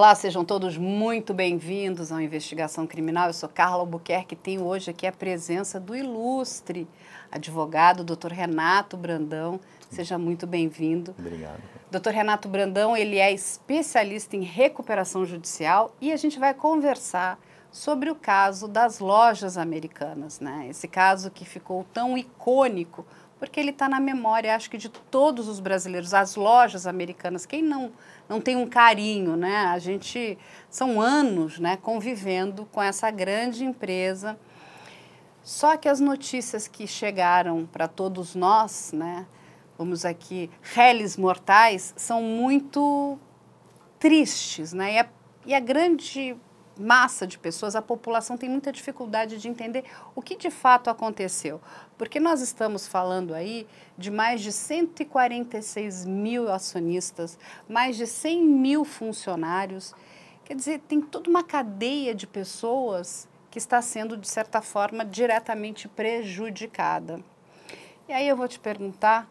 Olá, sejam todos muito bem-vindos ao Investigação Criminal. Eu sou Carla Albuquerque e tenho hoje aqui a presença do ilustre advogado, Dr. Renato Brandão. Seja muito bem-vindo. Obrigado. Dr. Renato Brandão, ele é especialista em recuperação judicial e a gente vai conversar sobre o caso das lojas americanas, né? Esse caso que ficou tão icônico porque ele está na memória, acho que de todos os brasileiros, as lojas americanas, quem não não tem um carinho, né? A gente são anos, né, convivendo com essa grande empresa. Só que as notícias que chegaram para todos nós, né, vamos aqui, reles mortais, são muito tristes, né? E a, e a grande massa de pessoas, a população tem muita dificuldade de entender o que de fato aconteceu. Porque nós estamos falando aí de mais de 146 mil acionistas, mais de 100 mil funcionários. Quer dizer, tem toda uma cadeia de pessoas que está sendo, de certa forma, diretamente prejudicada. E aí eu vou te perguntar,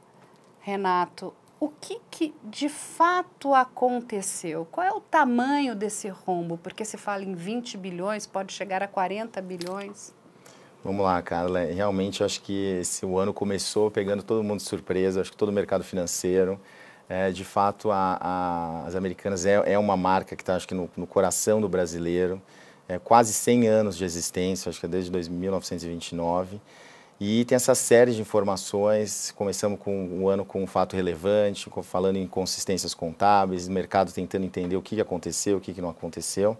Renato, o que, que de fato aconteceu? Qual é o tamanho desse rombo? Porque se fala em 20 bilhões, pode chegar a 40 bilhões. Vamos lá, Carla. Realmente, acho que esse o ano começou pegando todo mundo de surpresa, acho que todo o mercado financeiro. É, de fato, a, a, as Americanas é, é, uma marca que está, acho que, no, no, coração do brasileiro. É, quase 100 anos de existência, acho que é desde 1929. E tem essa série de informações, começamos com o ano com um fato relevante, falando em consistências contábeis, mercado tentando entender o que aconteceu, o que não aconteceu.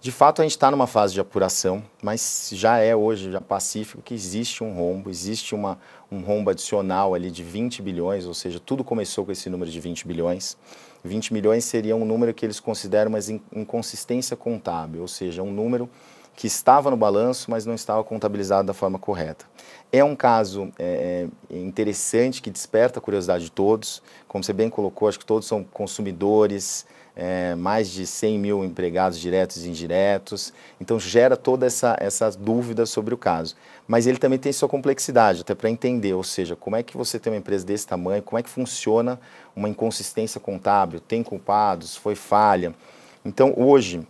De fato, a gente está numa fase de apuração, mas já é hoje, já pacífico, que existe um rombo, existe uma, um rombo adicional ali de 20 bilhões, ou seja, tudo começou com esse número de 20 bilhões. 20 milhões seria um número que eles consideram uma inconsistência contábil, ou seja, um número que estava no balanço, mas não estava contabilizado da forma correta. É um caso é, é, interessante que desperta a curiosidade de todos. Como você bem colocou, acho que todos são consumidores, é, mais de 100 mil empregados diretos e indiretos. Então, gera toda essa, essa dúvida sobre o caso. Mas ele também tem sua complexidade, até para entender, ou seja, como é que você tem uma empresa desse tamanho, como é que funciona uma inconsistência contábil, tem culpados, foi falha. Então, hoje,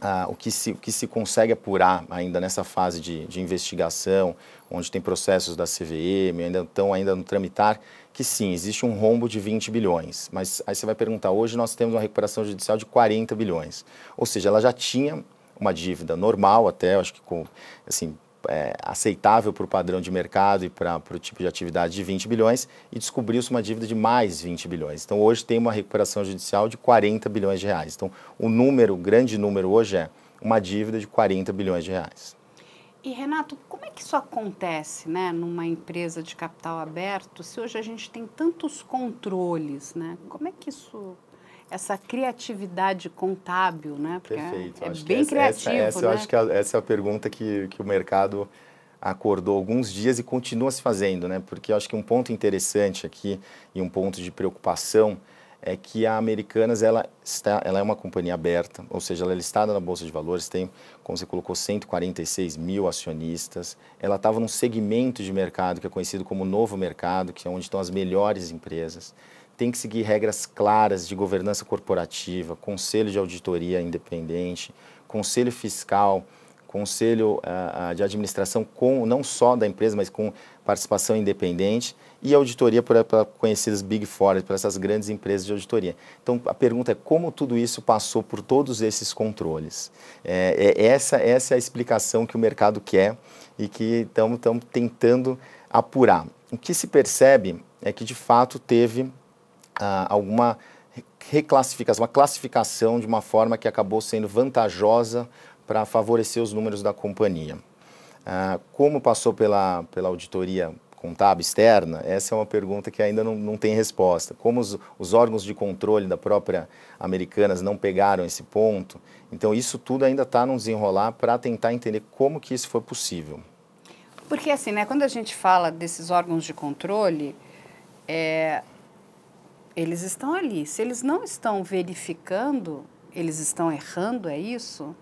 ah, o, que se, o que se consegue apurar ainda nessa fase de, de investigação, onde tem processos da CVM, ainda estão ainda no tramitar, que sim, existe um rombo de 20 bilhões. Mas aí você vai perguntar, hoje nós temos uma recuperação judicial de 40 bilhões. Ou seja, ela já tinha uma dívida normal até, acho que com, assim, é, aceitável para o padrão de mercado e para o tipo de atividade de 20 bilhões e descobriu-se uma dívida de mais 20 bilhões. Então, hoje tem uma recuperação judicial de 40 bilhões de reais. Então, o número, o grande número hoje é uma dívida de 40 bilhões de reais. E, Renato, como é que isso acontece né, numa empresa de capital aberto se hoje a gente tem tantos controles? Né? Como é que isso essa criatividade contábil, né? Porque é Perfeito. É, é bem essa, criativo, essa, essa né? Eu acho que a, essa é a pergunta que, que o mercado acordou alguns dias e continua se fazendo, né? Porque eu acho que um ponto interessante aqui e um ponto de preocupação é que a Americanas ela está, ela é uma companhia aberta, ou seja, ela é listada na bolsa de valores, tem, como você colocou, 146 mil acionistas. Ela estava num segmento de mercado que é conhecido como novo mercado, que é onde estão as melhores empresas tem que seguir regras claras de governança corporativa, conselho de auditoria independente, conselho fiscal, conselho uh, de administração com não só da empresa, mas com participação independente e auditoria para conhecidas Big Four, para essas grandes empresas de auditoria. Então, a pergunta é como tudo isso passou por todos esses controles. É, é essa, essa é a explicação que o mercado quer e que estamos tentando apurar. O que se percebe é que, de fato, teve ah, alguma reclassificação, uma classificação de uma forma que acabou sendo vantajosa para favorecer os números da companhia. Ah, como passou pela, pela auditoria contábil externa? Essa é uma pergunta que ainda não, não tem resposta. Como os, os, órgãos de controle da própria Americanas não pegaram esse ponto, então isso tudo ainda está no desenrolar para tentar entender como que isso foi possível. Porque assim, né, quando a gente fala desses órgãos de controle, é, eles estão ali. Se eles não estão verificando, eles estão errando, é isso?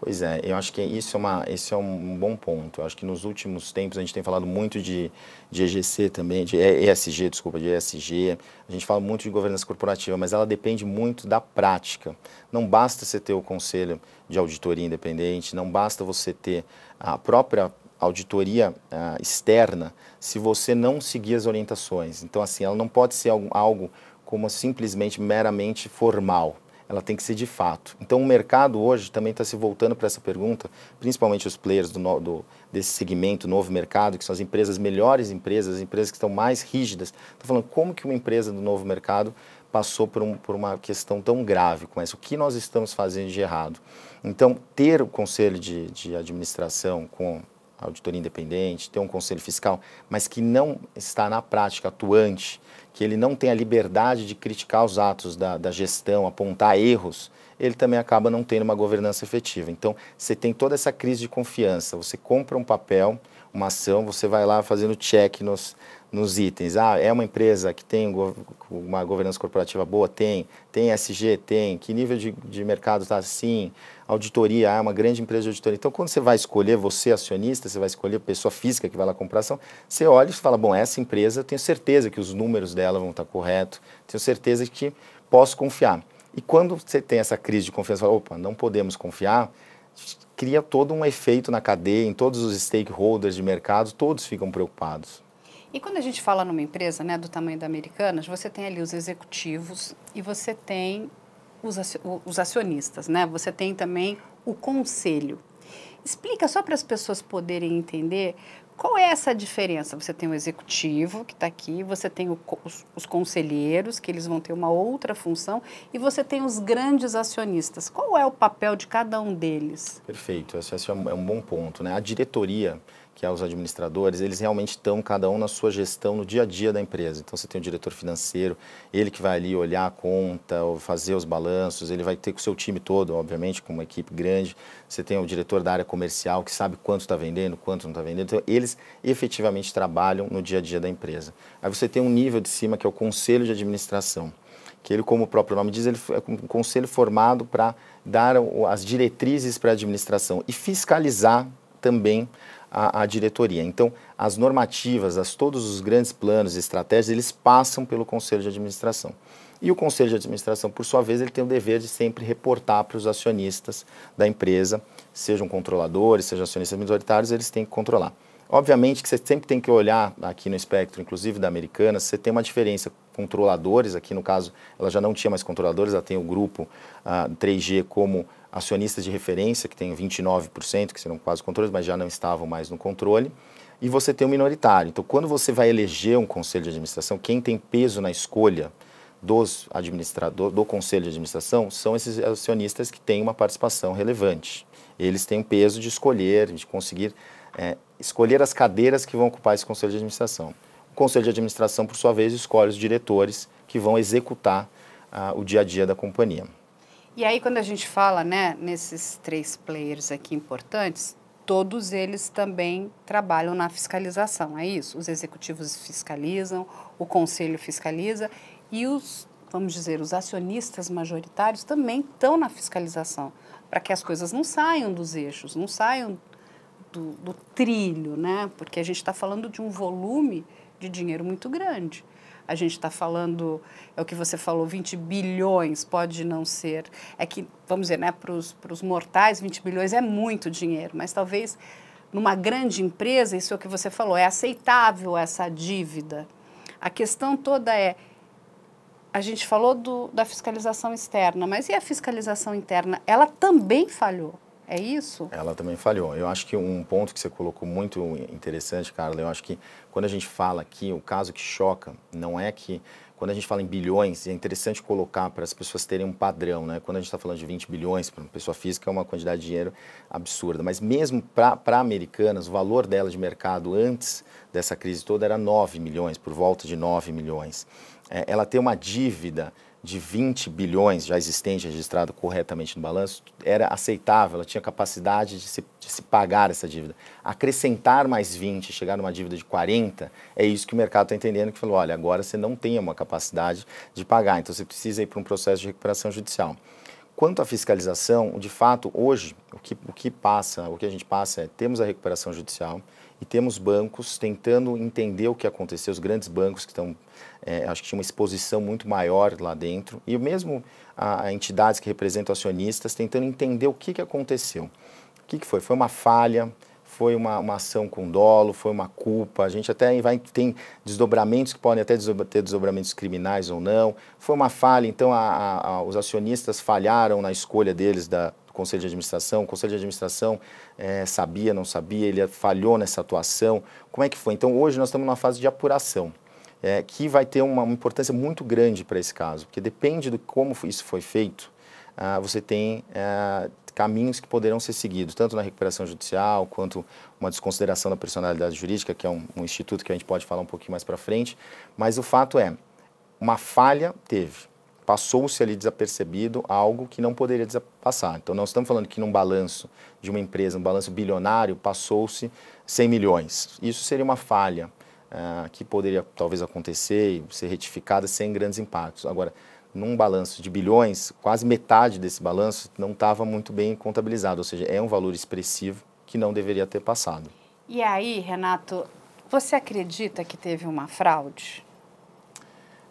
Pois é, eu acho que isso é uma, esse é um bom ponto. Eu acho que nos últimos tempos a gente tem falado muito de, de EGC também, de ESG, desculpa, de ESG. A gente fala muito de governança corporativa, mas ela depende muito da prática. Não basta você ter o conselho de auditoria independente, não basta você ter a própria auditoria uh, externa se você não seguir as orientações. Então, assim, ela não pode ser algo, algo como simplesmente, meramente formal. Ela tem que ser de fato. Então, o mercado hoje também está se voltando para essa pergunta, principalmente os players do, do, desse segmento, novo mercado, que são as empresas, melhores empresas, as empresas que estão mais rígidas. Estão falando como que uma empresa do novo mercado passou por, um, por, uma questão tão grave como essa. O que nós estamos fazendo de errado? Então, ter o conselho de, de administração com auditoria independente, ter um conselho fiscal, mas que não está na prática atuante que ele não tem a liberdade de criticar os atos da, da gestão, apontar erros, ele também acaba não tendo uma governança efetiva. Então, você tem toda essa crise de confiança. Você compra um papel, uma ação, você vai lá fazendo check nos, nos itens. Ah, é uma empresa que tem uma governança corporativa boa? Tem. Tem SG? Tem. Que nível de, de mercado está assim? Auditoria? Ah, é uma grande empresa de auditoria. Então, quando você vai escolher, você acionista, você vai escolher pessoa física que vai lá comprar ação, você olha e fala, bom, essa empresa, eu tenho certeza que os números dela vão estar tá corretos, tenho certeza que posso confiar. E quando você tem essa crise de confiança, fala, opa, não podemos confiar, cria todo um efeito na cadeia, em todos os stakeholders de mercado, todos ficam preocupados. E quando a gente fala numa empresa né, do tamanho da Americanas, você tem ali os executivos e você tem os, acionistas, né? Você tem também o conselho. Explica só para as pessoas poderem entender qual é essa diferença? Você tem o executivo que está aqui, você tem o, os, os, conselheiros, que eles vão ter uma outra função, e você tem os grandes acionistas. Qual é o papel de cada um deles? Perfeito, esse, é, um, é bom ponto. Né? A diretoria, que é os administradores, eles realmente estão cada um na sua gestão no dia a dia da empresa. Então você tem o diretor financeiro, ele que vai ali olhar a conta, fazer os balanços, ele vai ter com o seu time todo, obviamente, com uma equipe grande. Você tem o diretor da área comercial que sabe quanto está vendendo, quanto não está vendendo. Então eles efetivamente trabalham no dia a dia da empresa. Aí você tem um nível de cima que é o conselho de administração que ele, como o próprio nome diz, ele é um conselho formado para dar as diretrizes para a administração e fiscalizar também a, a diretoria. Então, as normativas, as, todos os grandes planos e estratégias, eles passam pelo conselho de administração. E o conselho de administração, por sua vez, ele tem o dever de sempre reportar para os acionistas da empresa, sejam controladores, sejam acionistas minoritários, eles têm que controlar. Obviamente que você sempre tem que olhar aqui no espectro, inclusive da americana, você tem uma diferença. Controladores, aqui no caso, ela já não tinha mais controladores, ela tem o grupo 3G ah, como acionistas de referência, que tem 29%, que serão quase controles, mas já não estavam mais no controle, e você tem um minoritário. Então, quando você vai eleger um conselho de administração, quem tem peso na escolha dos administrador, do conselho de administração são esses acionistas que têm uma participação relevante. Eles têm peso de escolher, de conseguir é, escolher as cadeiras que vão ocupar esse conselho de administração. O conselho de administração, por sua vez, escolhe os diretores que vão executar ah, o dia a dia da companhia. E aí, quando a gente fala né, nesses três players aqui importantes, todos eles também trabalham na fiscalização, é isso? Os executivos fiscalizam, o conselho fiscaliza e os, vamos dizer, os acionistas majoritários também estão na fiscalização, para que as coisas não saiam dos eixos, não saiam do, do trilho, né? Porque a gente está falando de um volume de dinheiro muito grande a gente está falando, é o que você falou, 20 bilhões pode não ser. É que, vamos dizer, né, para os mortais, 20 bilhões é muito dinheiro, mas talvez numa grande empresa, isso é o que você falou, é aceitável essa dívida. A questão toda é. A gente falou do, da fiscalização externa, mas e a fiscalização interna? Ela também falhou. É isso? Ela também falhou. Eu acho que um ponto que você colocou muito interessante, Carla, eu acho que quando a gente fala aqui, o caso que choca não é que. Quando a gente fala em bilhões, é interessante colocar para as pessoas terem um padrão, né? Quando a gente está falando de 20 bilhões para uma pessoa física, é uma quantidade de dinheiro absurda. Mas mesmo para americanas, o valor dela de mercado antes dessa crise toda era 9 milhões, por volta de 9 milhões. É, ela tem uma dívida de 20 bilhões já existente, registrado corretamente no balanço, era aceitável, ela tinha capacidade de se, de se, pagar essa dívida. Acrescentar mais 20, chegar numa dívida de 40, é isso que o mercado está entendendo, que falou, olha, agora você não tem uma capacidade de pagar, então você precisa ir para um processo de recuperação judicial. Quanto à fiscalização, de fato, hoje, o que, o que passa, o que a gente passa é, temos a recuperação judicial, e temos bancos tentando entender o que aconteceu, os grandes bancos que estão é, acho que tinha uma exposição muito maior lá dentro, e mesmo a, a entidades que representam acionistas tentando entender o que, que aconteceu. O que, que foi? Foi uma falha, foi uma, uma, ação com dolo, foi uma culpa. A gente até vai, tem desdobramentos que podem até ter desdobramentos criminais ou não. Foi uma falha, então a, a, a, os acionistas falharam na escolha deles da, do Conselho de Administração. O Conselho de Administração é, sabia, não sabia, ele falhou nessa atuação. Como é que foi? Então hoje nós estamos numa fase de apuração é, que vai ter uma, uma importância muito grande para esse caso, porque depende de como isso foi feito, ah, você tem é, caminhos que poderão ser seguidos, tanto na recuperação judicial, quanto uma desconsideração da personalidade jurídica, que é um, um instituto que a gente pode falar um pouquinho mais para frente, mas o fato é, uma falha teve, passou-se ali desapercebido algo que não poderia passar. Então, nós estamos falando que num balanço de uma empresa, um balanço bilionário, passou-se 100 milhões. Isso seria uma falha. Ah, que poderia talvez acontecer e ser retificada sem grandes impactos. Agora, num balanço de bilhões, quase metade desse balanço não estava muito bem contabilizado, ou seja, é um valor expressivo que não deveria ter passado. E aí, Renato, você acredita que teve uma fraude?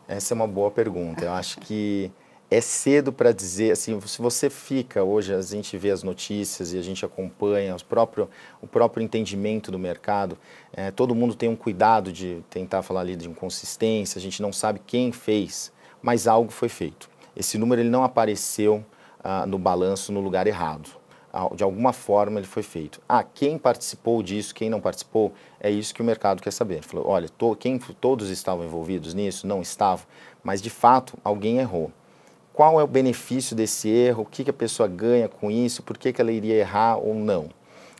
Essa é uma boa pergunta. Eu acho que é cedo para dizer, assim, se você fica hoje, a gente vê as notícias e a gente acompanha próprio, o próprio entendimento do mercado, é, todo mundo tem um cuidado de tentar falar ali de inconsistência, a gente não sabe quem fez, mas algo foi feito. Esse número ele não apareceu ah, no balanço no lugar errado. Ah, de alguma forma ele foi feito. Ah, quem participou disso, quem não participou, é isso que o mercado quer saber. Ele falou, olha, to, quem, todos estavam envolvidos nisso, não estavam, mas de fato alguém errou qual é o benefício desse erro, o que, que a pessoa ganha com isso, por que, que ela iria errar ou não.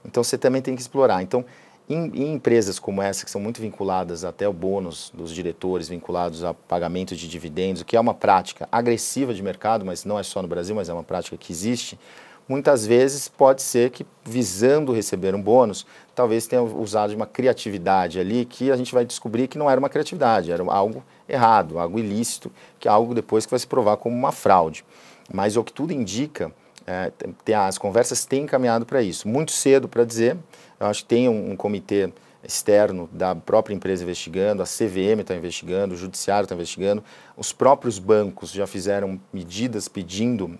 Então você também tem que explorar. Então, em, em, empresas como essa, que são muito vinculadas até o bônus dos diretores, vinculados a pagamento de dividendos, o que é uma prática agressiva de mercado, mas não é só no Brasil, mas é uma prática que existe, muitas vezes pode ser que, visando receber um bônus, talvez tenha usado uma criatividade ali que a gente vai descobrir que não era uma criatividade, era algo errado, algo ilícito, que é algo depois que vai se provar como uma fraude. Mas o que tudo indica, é, tem, as conversas têm encaminhado para isso. Muito cedo para dizer, eu acho que tem um, um comitê externo da própria empresa investigando, a CVM está investigando, o Judiciário está investigando, os próprios bancos já fizeram medidas pedindo.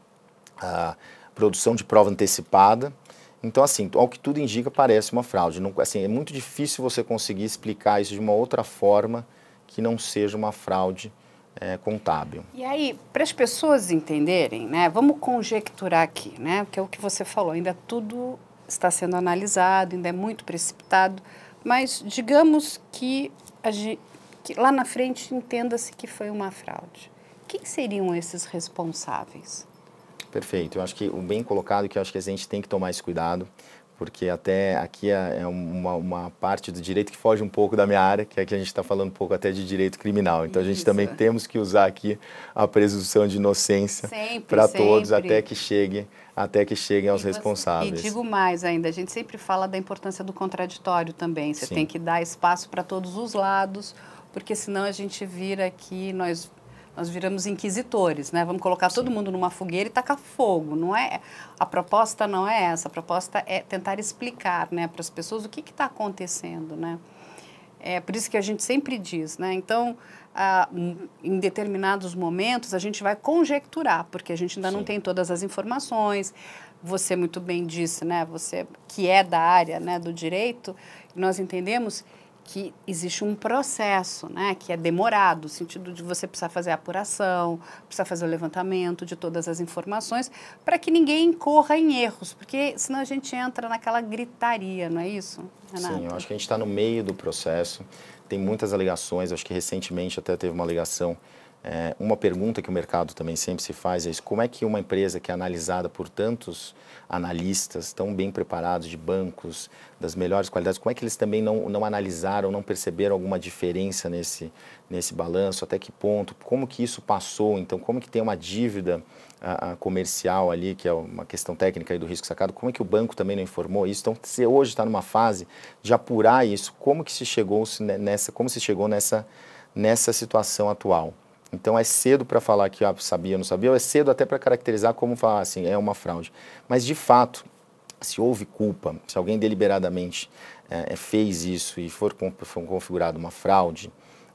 uh, produção de prova antecipada. Então, assim, ao que tudo indica, parece uma fraude. Não, assim, é muito difícil você conseguir explicar isso de uma outra forma que não seja uma fraude é, contábil. E aí, para as pessoas entenderem, né, vamos conjecturar aqui, né, que é o que você falou, ainda tudo está sendo analisado, ainda é muito precipitado, mas digamos que, a, que lá na frente entenda-se que foi uma fraude. Quem seriam esses responsáveis? Perfeito. Eu acho que o bem colocado é que eu acho que a gente tem que tomar esse cuidado, porque até aqui é, é uma, uma, parte do direito que foge um pouco da minha área, que é que a gente está falando um pouco até de direito criminal. Então Isso. a gente também temos que usar aqui a presunção de inocência para todos até que chegue até que cheguem aos e você, responsáveis. E digo mais ainda, a gente sempre fala da importância do contraditório também. Você Sim. tem que dar espaço para todos os lados, porque senão a gente vira aqui nós nós viramos inquisitores, né? Vamos colocar todo mundo numa fogueira e tacar fogo, não é? A proposta não é essa, a proposta é tentar explicar, né, para as pessoas o que está acontecendo, né? É por isso que a gente sempre diz, né? Então, ah, em determinados momentos a gente vai conjecturar, porque a gente ainda Sim. não tem todas as informações. Você muito bem disse, né? Você que é da área, né, do direito, nós entendemos que existe um processo, né, que é demorado, no sentido de você precisar fazer a apuração, precisar fazer o levantamento de todas as informações, para que ninguém incorra em erros, porque senão a gente entra naquela gritaria, não é isso, Renata? Sim, eu acho que a gente está no meio do processo, tem muitas alegações, acho que recentemente até teve uma alegação é, uma pergunta que o mercado também sempre se faz é isso, como é que uma empresa que é analisada por tantos analistas tão bem preparados de bancos, das melhores qualidades, como é que eles também não, não analisaram, não perceberam alguma diferença nesse, nesse balanço, até que ponto, como que isso passou, então como que tem uma dívida a, a comercial ali, que é uma questão técnica aí do risco sacado, como é que o banco também não informou isso? Então, você hoje está numa fase de apurar isso, como que se chegou nessa, como se chegou nessa, nessa situação atual? Então é cedo para falar que ah, sabia, não sabia, ou é cedo até para caracterizar como falar assim, é uma fraude. Mas de fato, se houve culpa, se alguém deliberadamente é, é fez isso e for, for configurado uma fraude,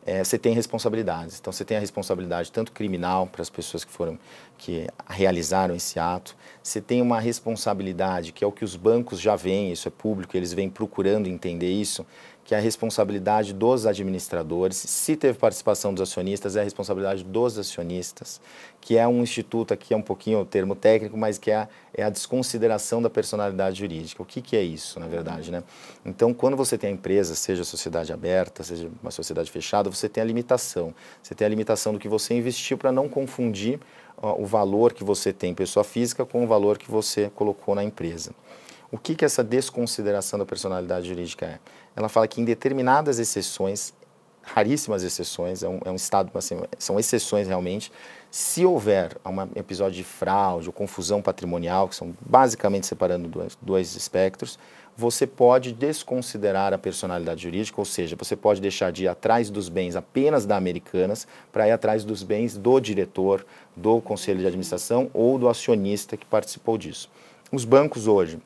é, você tem responsabilidades. Então você tem a responsabilidade tanto criminal para as pessoas que foram que realizaram esse ato, você tem uma responsabilidade que é o que os bancos já veem, isso é público, eles vêm procurando entender isso, que é a responsabilidade dos administradores. Se teve participação dos acionistas, é a responsabilidade dos acionistas, que é um instituto, aqui é um pouquinho o termo técnico, mas que é a, é a desconsideração da personalidade jurídica. O que, que é isso, na verdade? Né? Então, quando você tem a empresa, seja sociedade aberta, seja uma sociedade fechada, você tem a limitação. Você tem a limitação do que você investiu para não confundir o valor que você tem pessoa física com o valor que você colocou na empresa. O que, que essa desconsideração da personalidade jurídica é? ela fala que em determinadas exceções, raríssimas exceções, é um, é um estado, assim, são exceções realmente, se houver um episódio de fraude ou confusão patrimonial, que são basicamente separando dois, dois espectros, você pode desconsiderar a personalidade jurídica, ou seja, você pode deixar de ir atrás dos bens apenas da Americanas para ir atrás dos bens do diretor, do conselho de administração ou do acionista que participou disso. Os bancos hoje,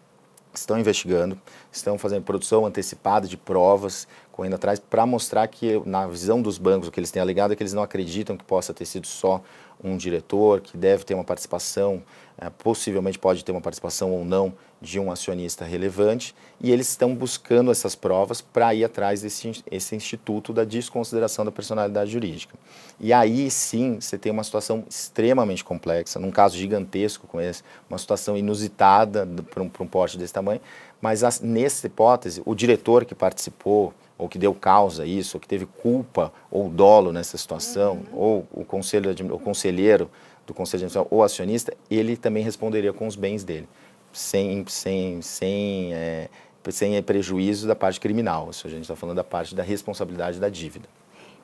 estão investigando, estão fazendo produção antecipada de provas, correndo atrás, para mostrar que, na visão dos bancos, o que eles têm alegado é que eles não acreditam que possa ter sido só um diretor que deve ter uma participação, é, possivelmente pode ter uma participação ou não de um acionista relevante, e eles estão buscando essas provas para ir atrás desse esse instituto da desconsideração da personalidade jurídica. E aí sim você tem uma situação extremamente complexa, num caso gigantesco como esse, uma situação inusitada para um, um porte desse tamanho, mas as, nessa hipótese, o diretor que participou, ou que deu causa a isso, ou que teve culpa ou dolo nessa situação, uhum. ou o, conselho, o conselheiro do conselho de administração ou acionista, ele também responderia com os bens dele, sem, sem, sem, é, sem prejuízo da parte criminal. Isso a gente está falando da parte da responsabilidade da dívida.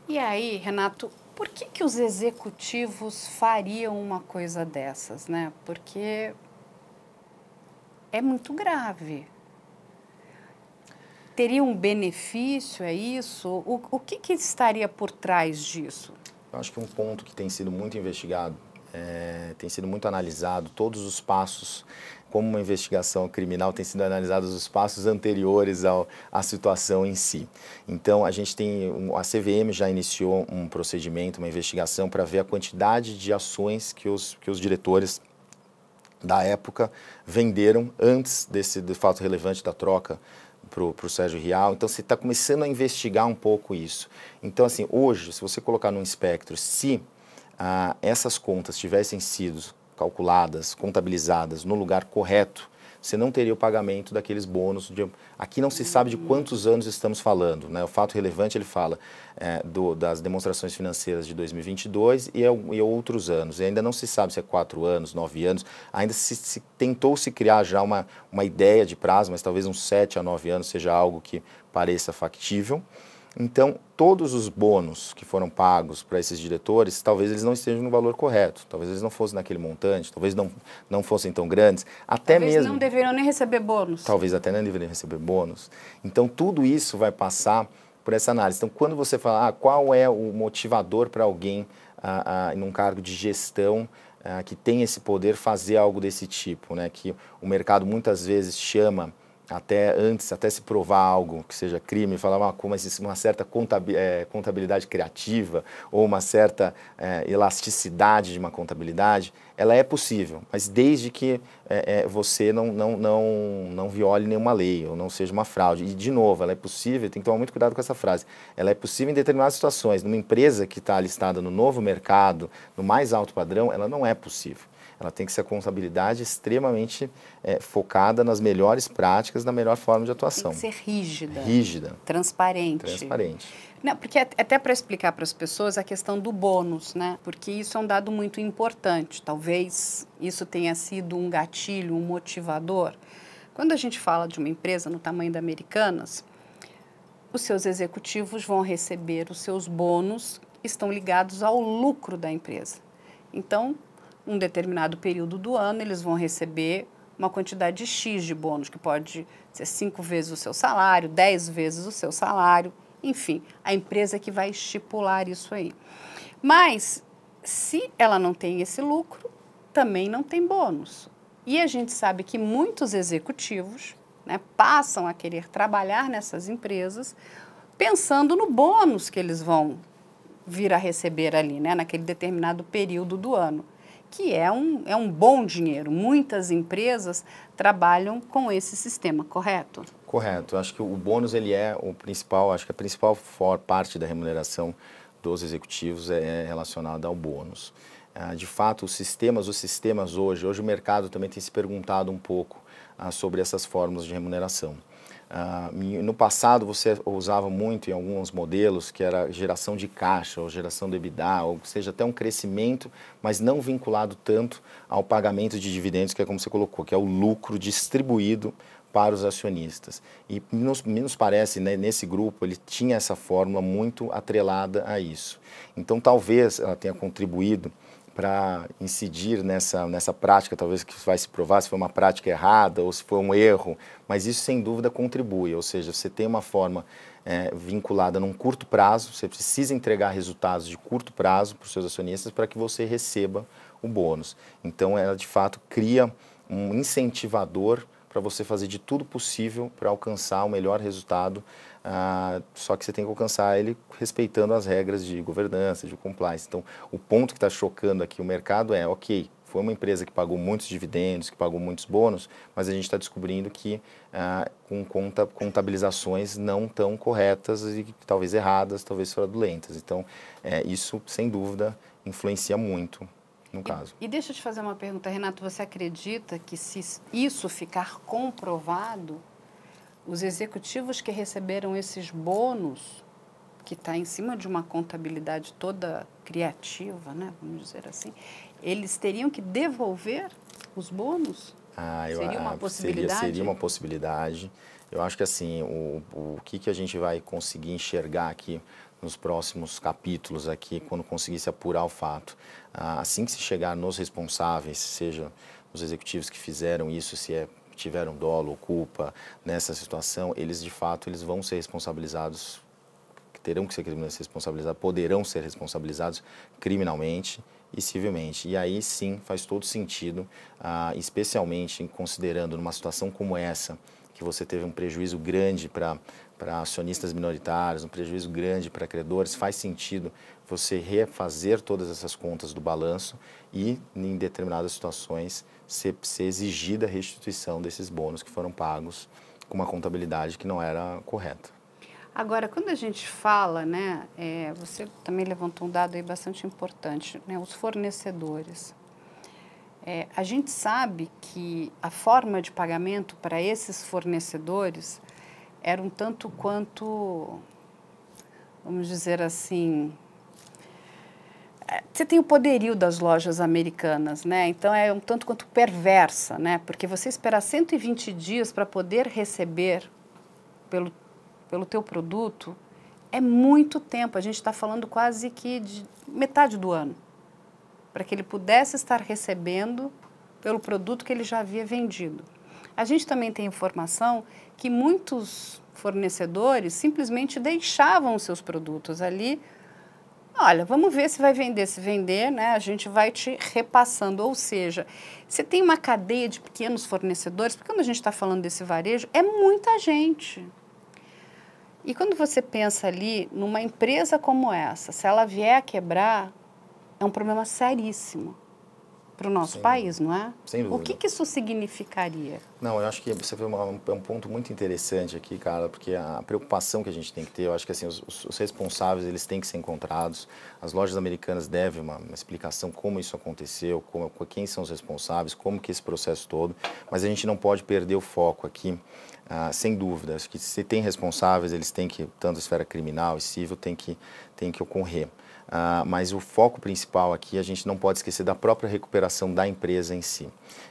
E aí, Renato, por que, que os executivos fariam uma coisa dessas, né? Porque é muito grave teria um benefício, é isso? O, o que, que, estaria por trás disso? Eu acho que um ponto que tem sido muito investigado, é, tem sido muito analisado, todos os passos, como uma investigação criminal, tem sido analisados os passos anteriores ao, à situação em si. Então, a gente tem, a CVM já iniciou um procedimento, uma investigação para ver a quantidade de ações que os, que os diretores da época venderam antes desse de fato relevante da troca pro, pro Sérgio Rial. Então você está começando a investigar um pouco isso. Então assim, hoje, se você colocar no espectro, se ah, essas contas tivessem sido calculadas, contabilizadas no lugar correto, você não teria o pagamento daqueles bônus. De, aqui não se sabe de quantos anos estamos falando. Né? O fato relevante, ele fala é, do, das demonstrações financeiras de 2022 e, e, é é outros anos. E ainda não se sabe se é quatro anos, nove anos. Ainda se, se tentou se criar já uma, uma ideia de prazo, mas talvez uns sete a nove anos seja algo que pareça factível. Então, todos os bônus que foram pagos para esses diretores, talvez eles não estejam no valor correto, talvez eles não fossem naquele montante, talvez não, não fossem tão grandes, até talvez mesmo... não deveriam nem receber bônus. Talvez até não deveriam receber bônus. Então, tudo isso vai passar por essa análise. Então, quando você fala ah, qual é o motivador para alguém ah, ah, cargo de gestão ah, que tem esse poder fazer algo desse tipo, né? que o mercado muitas vezes chama até antes, até se provar algo que seja crime, falar ah, uma como uma certa eh, contabilidade criativa ou uma certa é, elasticidade de uma contabilidade, ela é possível, mas desde que é, é, você não, não, não, não viole nenhuma lei ou não seja uma fraude. E, de novo, ela é possível, tem que tomar muito cuidado com essa frase, ela é possível em determinadas situações. Numa empresa que está listada no novo mercado, no mais alto padrão, ela não é possível. Ela tem que ser a contabilidade extremamente é, focada nas melhores práticas, na melhor forma de atuação. Tem que ser rígida. Rígida. Transparente. Transparente. Não, porque até para explicar para as pessoas a questão do bônus, né? Porque isso é um dado muito importante. Talvez isso tenha sido um gatilho, um motivador. Quando a gente fala de uma empresa no tamanho da Americanas, os seus executivos vão receber os seus bônus, estão ligados ao lucro da empresa. Então, um determinado período do ano, eles vão receber uma quantidade de X de bônus, que pode ser cinco vezes o seu salário, dez vezes o seu salário, enfim, a empresa é que vai estipular isso aí. Mas, se ela não tem esse lucro, também não tem bônus. E a gente sabe que muitos executivos né, passam a querer trabalhar nessas empresas pensando no bônus que eles vão vir a receber ali, né, naquele determinado período do ano que é um, é um bom dinheiro. Muitas empresas trabalham com esse sistema, correto? Correto. Acho que o bônus ele é o principal, acho que a principal parte da remuneração dos executivos é, é relacionada ao bônus. Ah, de fato, os sistemas, os sistemas hoje, hoje o mercado também tem se perguntado um pouco ah, sobre essas formas de remuneração. Uh, no passado você usava muito em alguns modelos que era geração de caixa ou geração do EBITDA, ou seja, até um crescimento, mas não vinculado tanto ao pagamento de dividendos, que é como você colocou, que é o lucro distribuído para os acionistas. E nos, parece, né, nesse grupo, ele tinha essa fórmula muito atrelada a isso. Então, talvez ela tenha contribuído para incidir nessa, nessa prática, talvez que vai se provar se foi uma prática errada ou se foi um erro, mas isso sem dúvida contribui, ou seja, você tem uma forma é, vinculada num curto prazo, você precisa entregar resultados de curto prazo para os seus acionistas para que você receba o bônus. Então ela de fato cria um incentivador para você fazer de tudo possível para alcançar o melhor resultado ah, só que você tem que alcançar ele respeitando as regras de governança, de compliance. Então, o ponto que está chocando aqui o mercado é, ok, foi uma empresa que pagou muitos dividendos, que pagou muitos bônus, mas a gente está descobrindo que ah, com conta, contabilizações não tão corretas e talvez erradas, talvez fraudulentas. Então, é, isso, sem dúvida, influencia muito no caso. E, e deixa eu te fazer uma pergunta, Renato, você acredita que se isso ficar comprovado, os executivos que receberam esses bônus, que está em cima de uma contabilidade toda criativa, né, vamos dizer assim, eles teriam que devolver os bônus? Ah, eu, seria uma possibilidade? Seria, seria, uma possibilidade. Eu acho que assim, o, o que, que a gente vai conseguir enxergar aqui nos próximos capítulos aqui, quando conseguir se apurar o fato. Ah, assim que se chegar nos responsáveis, seja os executivos que fizeram isso, se é tiveram dolo ou culpa nessa situação, eles de fato eles vão ser responsabilizados, terão que ser responsabilizados, poderão ser responsabilizados criminalmente e civilmente. E aí sim faz todo sentido, ah, especialmente considerando numa situação como essa, que você teve um prejuízo grande para para acionistas minoritários, um prejuízo grande para credores, faz sentido você refazer todas essas contas do balanço e, em determinadas situações, ser, ser exigida a restituição desses bônus que foram pagos com uma contabilidade que não era correta. Agora, quando a gente fala, né, é, você também levantou um dado aí bastante importante, né, os fornecedores. É, a gente sabe que a forma de pagamento para esses fornecedores era um tanto quanto, vamos dizer assim, você tem o poderio das lojas americanas, né? Então é um tanto quanto perversa, né? Porque você esperar 120 dias para poder receber pelo, pelo teu produto é muito tempo. A gente está falando quase que de metade do ano para que ele pudesse estar recebendo pelo produto que ele já havia vendido. A gente também tem informação que muitos fornecedores simplesmente deixavam seus produtos ali Olha, vamos ver se vai vender. Se vender, né, a gente vai te repassando. Ou seja, você tem uma cadeia de pequenos fornecedores, porque quando a gente está falando desse varejo, é muita gente. E quando você pensa ali numa empresa como essa, se ela vier a quebrar, é um problema seríssimo para o nosso Sem, país, não é? Sem dúvida. O que, que, isso significaria? Não, eu acho que você vê uma, é um ponto muito interessante aqui, cara, porque a preocupação que a gente tem que ter, eu acho que assim, os, os responsáveis eles têm que ser encontrados, as lojas americanas devem uma, uma, explicação como isso aconteceu, como, quem são os responsáveis, como que esse processo todo, mas a gente não pode perder o foco aqui, ah, sem dúvida, acho que se tem responsáveis, eles têm que, tanto a esfera criminal e civil, tem que, tem que ocorrer. Uh, mas o foco principal aqui a gente não pode esquecer da própria recuperação da empresa em si.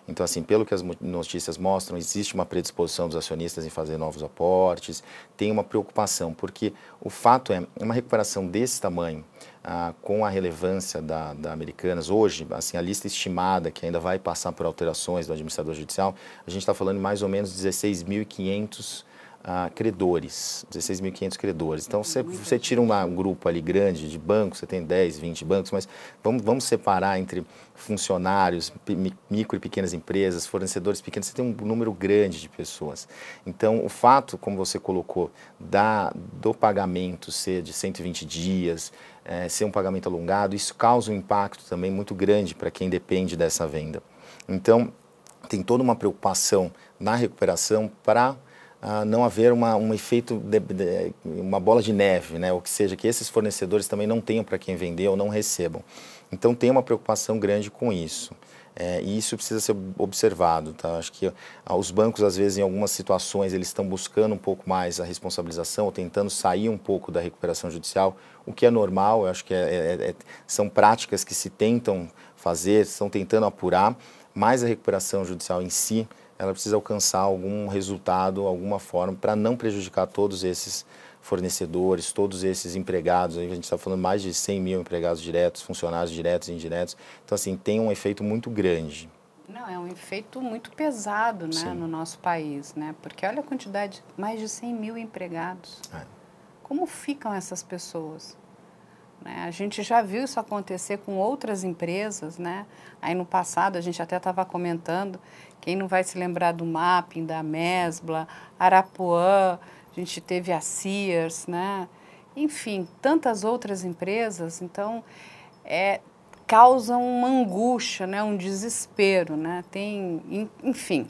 Então, assim, pelo que as notícias mostram, existe uma predisposição dos acionistas em fazer novos aportes, tem uma preocupação, porque o fato é, uma recuperação desse tamanho, uh, com a relevância da, da Americanas, hoje, assim, a lista estimada, que ainda vai passar por alterações do administrador judicial, a gente está falando em mais ou menos 16.500 ah, credores, 16.500 credores. Então, você, você tira uma, um grupo ali grande de bancos, você tem 10, 20 bancos, mas vamos, vamos separar entre funcionários, micro e pequenas empresas, fornecedores pequenos, você tem um número grande de pessoas. Então, o fato, como você colocou, da, do pagamento ser de 120 dias, é, ser um pagamento alongado, isso causa um impacto também muito grande para quem depende dessa venda. Então, tem toda uma preocupação na recuperação para a não haver uma, um efeito, de, de, uma bola de neve, né? ou que seja, que esses fornecedores também não tenham para quem vender ou não recebam. Então tem uma preocupação grande com isso. É, e isso precisa ser observado. Tá? Acho que ah, os bancos, às vezes, em algumas situações, eles estão buscando um pouco mais a responsabilização, ou tentando sair um pouco da recuperação judicial, o que é normal, eu acho que é, é, é, é são práticas que se tentam fazer, estão tentando apurar, mas a recuperação judicial em si ela precisa alcançar algum resultado, alguma forma, para não prejudicar todos esses fornecedores, todos esses empregados. A gente está falando mais de 100 mil empregados diretos, funcionários diretos e indiretos. Então, assim, tem um efeito muito grande. Não, é um efeito muito pesado né, no nosso país, né? Porque olha a quantidade, mais de 100 mil empregados. É. Como ficam essas pessoas? Né? A gente já viu isso acontecer com outras empresas, né? Aí no passado a gente até estava comentando, quem não vai se lembrar do Mapping, da Mesbla, Arapuã, a gente teve a Sears, né? Enfim, tantas outras empresas, então é, causam uma angústia, né? um desespero, né? Tem, enfim.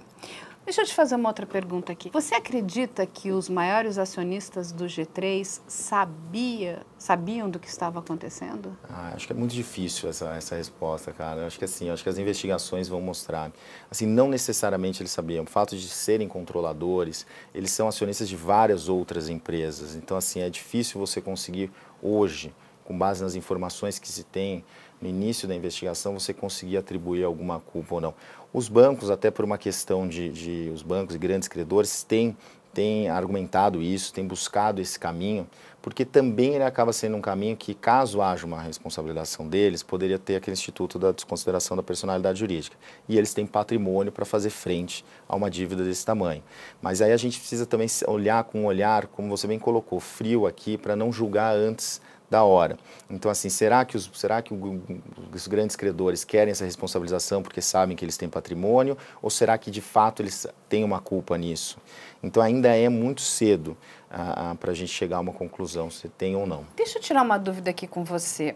Deixa eu te fazer uma outra pergunta aqui. Você acredita que os maiores acionistas do G3 sabia, sabiam do que estava acontecendo? Ah, acho que é muito difícil essa, essa resposta, cara. acho que assim, acho que as investigações vão mostrar. Assim, não necessariamente eles sabiam. O fato de serem controladores, eles são acionistas de várias outras empresas. Então, assim, é difícil você conseguir hoje, com base nas informações que se tem, no início da investigação você conseguir atribuir alguma culpa ou não. Os bancos, até por uma questão de, de os bancos e grandes credores, têm, têm argumentado isso, têm buscado esse caminho, porque também ele acaba sendo um caminho que, caso haja uma responsabilização deles, poderia ter aquele instituto da desconsideração da personalidade jurídica. E eles têm patrimônio para fazer frente a uma dívida desse tamanho. Mas aí a gente precisa também olhar com um olhar, como você bem colocou, frio aqui, para não julgar antes da hora. Então, assim, será que os, será que os grandes credores querem essa responsabilização porque sabem que eles têm patrimônio ou será que de fato eles têm uma culpa nisso? Então, ainda é muito cedo ah, para a gente chegar a uma conclusão se tem ou não. Deixa eu tirar uma dúvida aqui com você.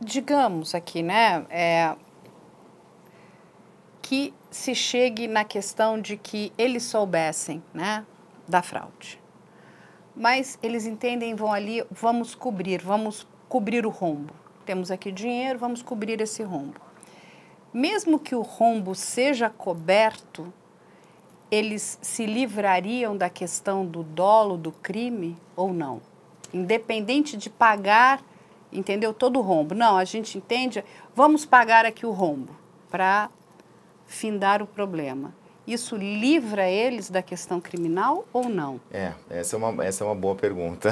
Digamos aqui, né, é, que se chegue na questão de que eles soubessem, né, da fraude mas eles entendem, vão ali, vamos cobrir, vamos cobrir o rombo. Temos aqui dinheiro, vamos cobrir esse rombo. Mesmo que o rombo seja coberto, eles se livrariam da questão do dolo, do crime ou não? Independente de pagar, entendeu? Todo o rombo. Não, a gente entende, vamos pagar aqui o rombo para findar o problema isso livra eles da questão criminal ou não? É, essa é uma, essa é uma boa pergunta.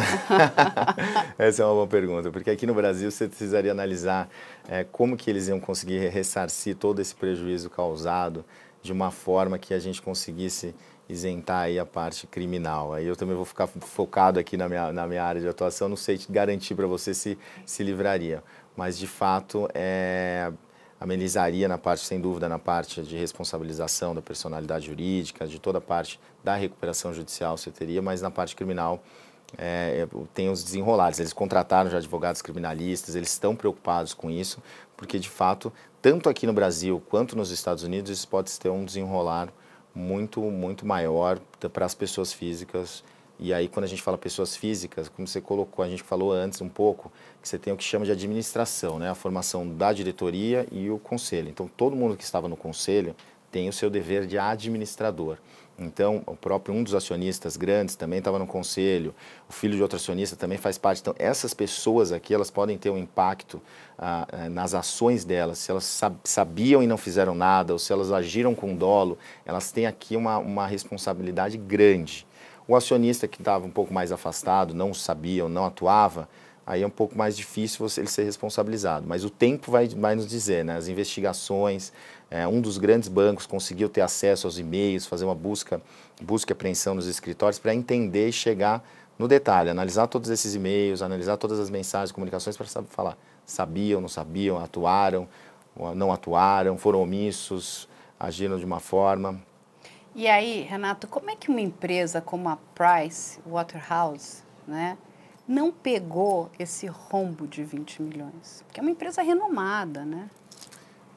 essa é uma boa pergunta, porque aqui no Brasil você precisaria analisar é, como que eles iam conseguir ressarcir todo esse prejuízo causado de uma forma que a gente conseguisse isentar aí a parte criminal. Aí eu também vou ficar focado aqui na minha, na minha área de atuação, não sei te garantir para você se se livraria, mas de fato é, amenizaria na parte, sem dúvida, na parte de responsabilização da personalidade jurídica, de toda a parte da recuperação judicial você teria, mas na parte criminal é, eh, tem os desenrolares. Eles contrataram já advogados criminalistas, eles estão preocupados com isso, porque de fato, tanto aqui no Brasil quanto nos Estados Unidos, isso pode ter um desenrolar muito, muito maior para as pessoas físicas e aí, quando a gente fala pessoas físicas, como você colocou, a gente falou antes um pouco, que você tem o que chama de administração, né? a formação da diretoria e o conselho. Então, todo mundo que estava no conselho tem o seu dever de administrador. Então, o próprio um dos acionistas grandes também estava no conselho, o filho de outro acionista também faz parte. Então, essas pessoas aqui, elas podem ter um impacto ah, eh, nas ações delas. Se elas sabiam e não fizeram nada, ou se elas agiram com dolo, elas têm aqui uma, uma responsabilidade grande. O acionista que estava um pouco mais afastado, não sabia ou não atuava, aí é um pouco mais difícil você, ele ser responsabilizado. Mas o tempo vai, vai nos dizer, né? as investigações, é, um dos grandes bancos conseguiu ter acesso aos e-mails, fazer uma busca, busca e apreensão nos escritórios para entender e chegar no detalhe, analisar todos esses e-mails, analisar todas as mensagens, comunicações para falar sabiam, não sabiam, atuaram, não atuaram, foram omissos, agiram de uma forma. E aí, Renato, como é que uma empresa como a Price Waterhouse, né, não pegou esse rombo de 20 milhões? Porque é uma empresa renomada, né?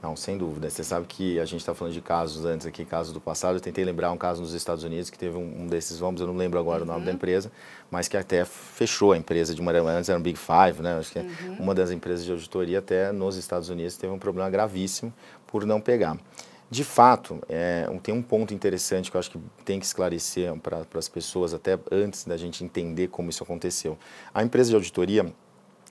Não, sem dúvida. Você sabe que a gente está falando de casos antes aqui, casos do passado. Eu tentei lembrar um caso nos Estados Unidos que teve um, um desses vamos, eu não lembro agora uhum. o nome da uhum. empresa, mas que até fechou a empresa de uma antes era um Big Five, né? Acho que é uhum. uma das empresas de auditoria até nos Estados Unidos teve um problema gravíssimo por não pegar. De fato, é, tem um ponto interessante que eu acho que tem que esclarecer para as pessoas, até antes da gente entender como isso aconteceu. A empresa de auditoria,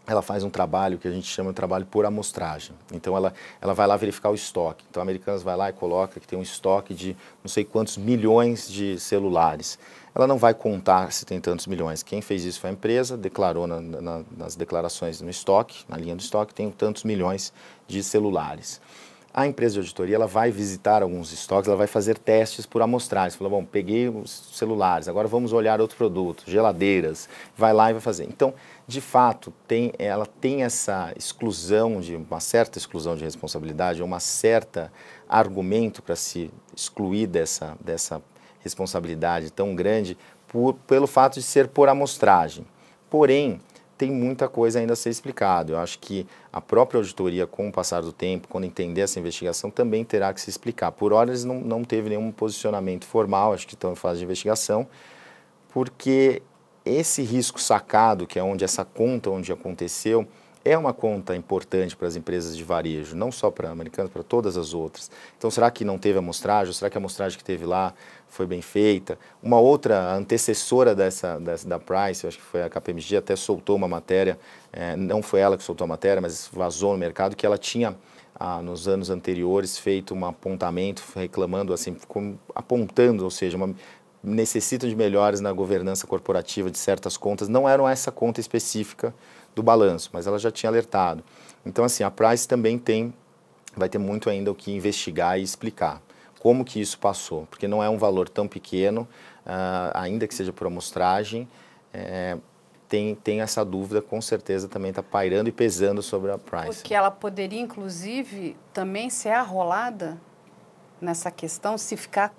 ela faz um trabalho que a gente chama de trabalho por amostragem. Então, ela, ela vai lá verificar o estoque. Então, a Americanas vai lá e coloca que tem um estoque de não sei quantos milhões de celulares. Ela não vai contar se tem tantos milhões. Quem fez isso foi a empresa, declarou na, na, nas declarações no estoque, na linha do estoque, tem tantos milhões de celulares. A empresa de auditoria ela vai visitar alguns estoques, ela vai fazer testes por amostragem. Fala, bom, peguei os celulares, agora vamos olhar outro produto, geladeiras. Vai lá e vai fazer. Então, de fato, tem, ela tem essa exclusão, de uma certa exclusão de responsabilidade, uma certa argumento para se excluir dessa, dessa responsabilidade tão grande por, pelo fato de ser por amostragem. Porém, tem muita coisa ainda a ser explicado. Eu acho que a própria auditoria, com o passar do tempo, quando entender essa investigação, também terá que se explicar. Por hora, eles não, não teve nenhum posicionamento formal, acho que estão em fase de investigação, porque esse risco sacado, que é onde essa conta, onde aconteceu, é uma conta importante para as empresas de varejo, não só para americanas, para todas as outras. Então, será que não teve amostragem? Será que a amostragem que teve lá foi bem feita? Uma outra antecessora dessa, dessa da Price, acho que foi a KPMG, até soltou uma matéria, é, não foi ela que soltou a matéria, mas vazou no mercado, que ela tinha ah, nos anos anteriores feito um apontamento reclamando assim, apontando, ou seja, uma, necessitam de melhores na governança corporativa de certas contas. Não era essa conta específica do balanço, mas ela já tinha alertado. Então, assim, a Price também tem, vai ter muito ainda o que investigar e explicar como que isso passou, porque não é um valor tão pequeno, uh, ainda que seja por amostragem, é, tem, tem essa dúvida, com certeza também está pairando e pesando sobre a Price. Porque ela poderia, inclusive, também ser arrolada nessa questão se ficar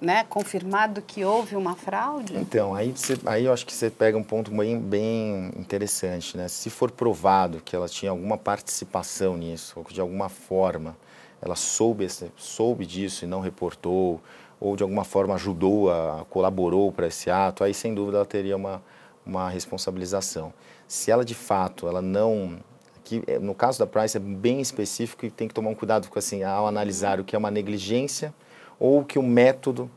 né, confirmado que houve uma fraude? Então, aí, você, aí eu acho que você pega um ponto bem, bem interessante. Né? Se for provado que ela tinha alguma participação nisso, ou que de alguma forma ela soube, soube disso e não reportou, ou de alguma forma ajudou, a, colaborou para esse ato, aí sem dúvida ela teria uma, uma responsabilização. Se ela de fato ela não que é, no caso da Price é bem específico e tem que tomar um cuidado com assim ao analisar o que é uma negligência ou que o método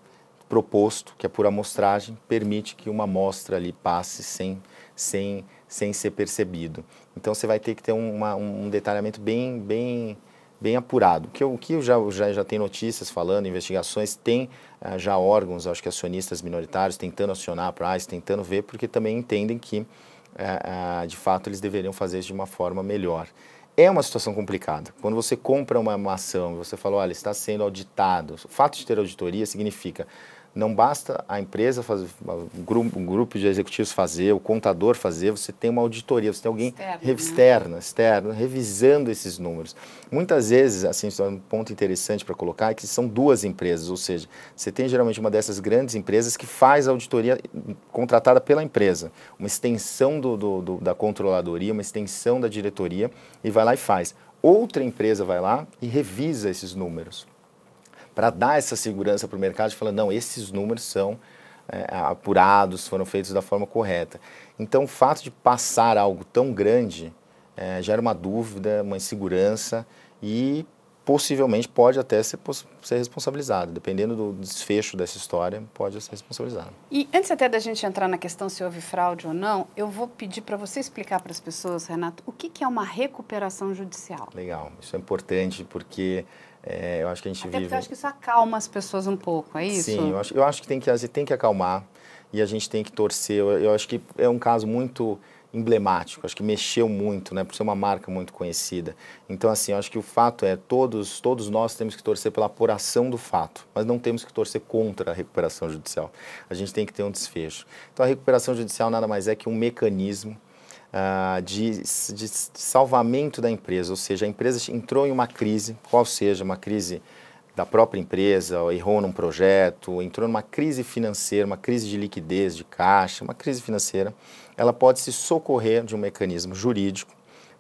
proposto, que é por amostragem, permite que uma amostra ali passe sem, sem, sem ser percebido. Então você vai ter que ter uma, um detalhamento bem, bem, bem apurado. Que o que eu já, já, já tem notícias falando, investigações, tem ah, já órgãos, acho que acionistas minoritários, tentando acionar a Price, tentando ver, porque também entendem que, eh, ah, de fato, eles deveriam fazer isso de uma forma melhor é uma situação complicada. Quando você compra uma, uma ação, você fala, olha, está sendo auditado. O fato de ter auditoria significa não basta a empresa fazer, um grupo, um grupo de executivos fazer, o contador fazer, você tem uma auditoria, você tem alguém externo, externa, né? revisando esses números. Muitas vezes, assim, isso é um ponto interessante para colocar, é que são duas empresas, ou seja, você tem geralmente uma dessas grandes empresas que faz a auditoria contratada pela empresa, uma extensão do, do, do, da controladoria, uma extensão da diretoria, e vai lá e faz. Outra empresa vai lá e revisa esses números para dar essa segurança para o mercado e falar, não, esses números são é, apurados, foram feitos da forma correta. Então, o fato de passar algo tão grande é, gera uma dúvida, uma insegurança e possivelmente pode até ser, ser responsabilizado. Dependendo do desfecho dessa história, pode ser responsabilizado. E antes até da gente entrar na questão se houve fraude ou não, eu vou pedir para você explicar para as pessoas, Renato, o que, que é uma recuperação judicial. Legal, isso é importante porque é, eu acho que a gente Até vive... porque eu acho que isso acalma as pessoas um pouco, é isso? Sim, eu acho, eu acho que tem que, a gente tem que acalmar e a gente tem que torcer. Eu, eu acho que é um caso muito emblemático, acho que mexeu muito, né, por ser uma marca muito conhecida. Então, assim, acho que o fato é, todos, todos nós temos que torcer pela apuração do fato, mas não temos que torcer contra a recuperação judicial. A gente tem que ter um desfecho. Então, a recuperação judicial nada mais é que um mecanismo ah, de, de salvamento da empresa, ou seja, a empresa entrou em uma crise, qual seja, uma crise da própria empresa, errou num projeto, entrou numa crise financeira, uma crise de liquidez, de caixa, uma crise financeira, ela pode se socorrer de um mecanismo jurídico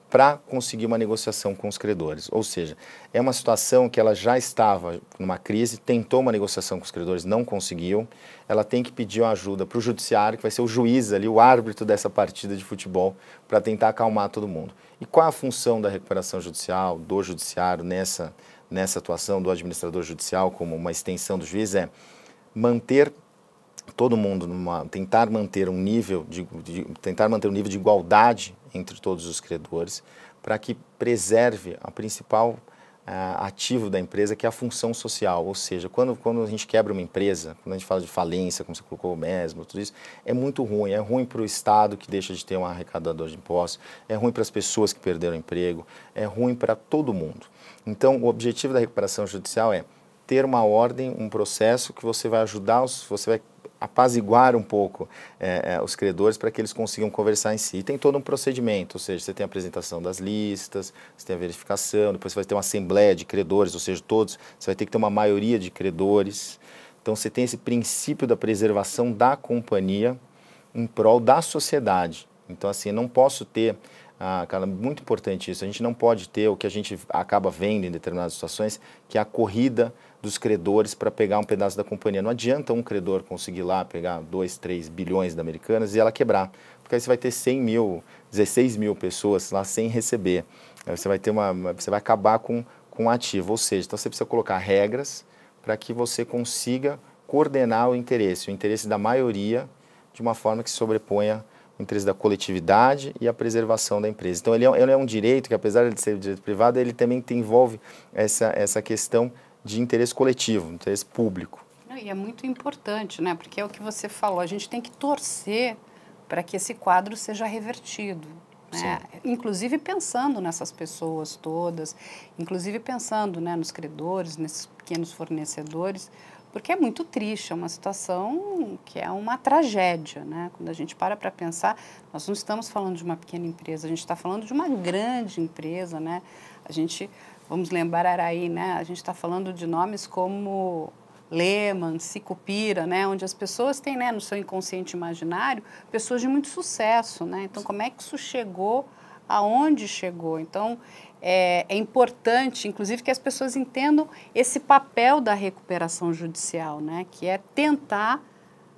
para conseguir uma negociação com os credores. Ou seja, é uma situação que ela já estava numa crise, tentou uma negociação com os credores, não conseguiu. Ela tem que pedir uma ajuda para o judiciário, que vai ser o juiz ali, o árbitro dessa partida de futebol, para tentar acalmar todo mundo. E qual é a função da recuperação judicial, do judiciário nessa, nessa atuação, do administrador judicial como uma extensão do juiz? É manter todo mundo numa, tentar manter um nível de, de tentar manter um nível de igualdade entre todos os credores para que preserve a principal eh, ativo da empresa, que é a função social. Ou seja, quando, quando a gente quebra uma empresa, quando a gente fala de falência, como você colocou mesmo, tudo isso, é muito ruim. É ruim para o Estado, que deixa de ter um arrecadador de impostos, é ruim para as pessoas que perderam emprego, é ruim para todo mundo. Então, o objetivo da recuperação judicial é ter uma ordem, um processo que você vai ajudar, os, você vai apaziguar um pouco é, é, os credores para que eles consigam conversar em si. Tem todo um procedimento, ou seja, você tem a apresentação das listas, você tem a verificação, depois você vai ter uma assembleia de credores, ou seja, todos, você vai ter que ter uma maioria de credores. Então você tem esse princípio da preservação da companhia em prol da sociedade. Então assim, não posso ter ah, cara, muito importante isso. A gente não pode ter o que a gente acaba vendo em determinadas situações, que é a corrida dos credores para pegar um pedaço da companhia. Não adianta um credor conseguir lá pegar 2, 3 bilhões da Americanas e ela quebrar, porque aí você vai ter 100 mil, 16 mil pessoas lá sem receber. Aí você vai ter uma, você vai acabar com com um ativo, ou seja, então você precisa colocar regras para que você consiga coordenar o interesse, o interesse da maioria, de uma forma que sobreponha o interesse da coletividade e a preservação da empresa. Então ele é, ele é um direito que, apesar de ser direito privado, ele também envolve essa, essa questão de interesse coletivo, interesse público. E é muito importante, né? Porque é o que você falou, a gente tem que torcer para que esse quadro seja revertido. Né? Inclusive pensando nessas pessoas todas, inclusive pensando né, nos credores, nesses pequenos fornecedores, porque é muito triste, é uma situação que é uma tragédia, né? Quando a gente para para pensar, nós não estamos falando de uma pequena empresa, a gente está falando de uma grande empresa, né? A gente Vamos lembrar Araí, né? A gente está falando de nomes como Lehman, Sicupira, né, onde as pessoas têm, né, no seu inconsciente imaginário, pessoas de muito sucesso, né? Então, como é que isso chegou aonde chegou? Então, é, é importante, inclusive, que as pessoas entendam esse papel da recuperação judicial, né, que é tentar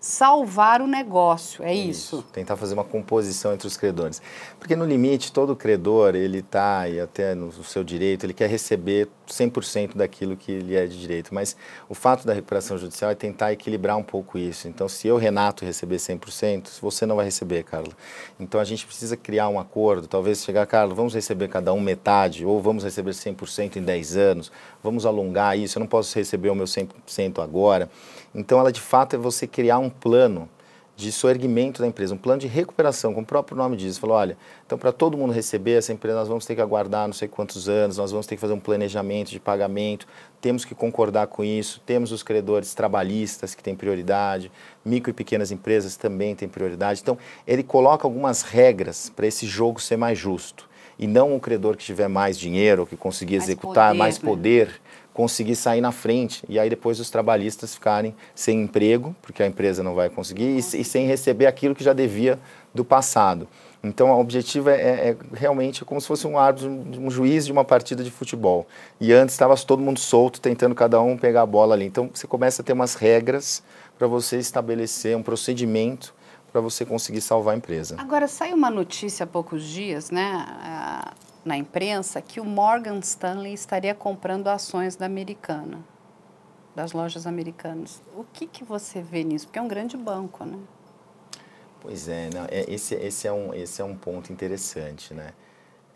salvar o negócio, é isso. isso. Tentar fazer uma composição entre os credores. Porque no limite todo credor, ele está e até no seu direito, ele quer receber 100% daquilo que lhe é de direito. Mas o fato da recuperação judicial é tentar equilibrar um pouco isso. Então, se eu, Renato, receber 100%, você não vai receber, Carla. Então, a gente precisa criar um acordo, talvez chegar, Carla, vamos receber cada um metade, ou vamos receber 100% em 10 anos, vamos alongar isso, eu não posso receber o meu 100% agora. Então, ela de fato é você criar um plano de soerguimento da empresa, um plano de recuperação, como o próprio nome diz. Falou, olha, então para todo mundo receber essa empresa, nós vamos ter que aguardar não sei quantos anos, nós vamos ter que fazer um planejamento de pagamento, temos que concordar com isso, temos os credores trabalhistas que têm prioridade, micro e pequenas empresas também têm prioridade. Então, ele coloca algumas regras para esse jogo ser mais justo. E não um credor que tiver mais dinheiro, que conseguir mais executar poder, mais né? poder, conseguir sair na frente e aí depois os trabalhistas ficarem sem emprego, porque a empresa não vai conseguir, e, e sem receber aquilo que já devia do passado. Então, o objetivo é, é, é realmente é como se fosse um árbitro, um, um juiz de uma partida de futebol. E antes estava todo mundo solto, tentando cada um pegar a bola ali. Então, você começa a ter umas regras para você estabelecer um procedimento para você conseguir salvar a empresa. Agora, saiu uma notícia há poucos dias, né? Ah, na imprensa que o Morgan Stanley estaria comprando ações da Americana, das lojas americanas. O que, que você vê nisso? Porque é um grande banco, né? Pois é, não, é esse, esse, é um, esse é um ponto interessante, né?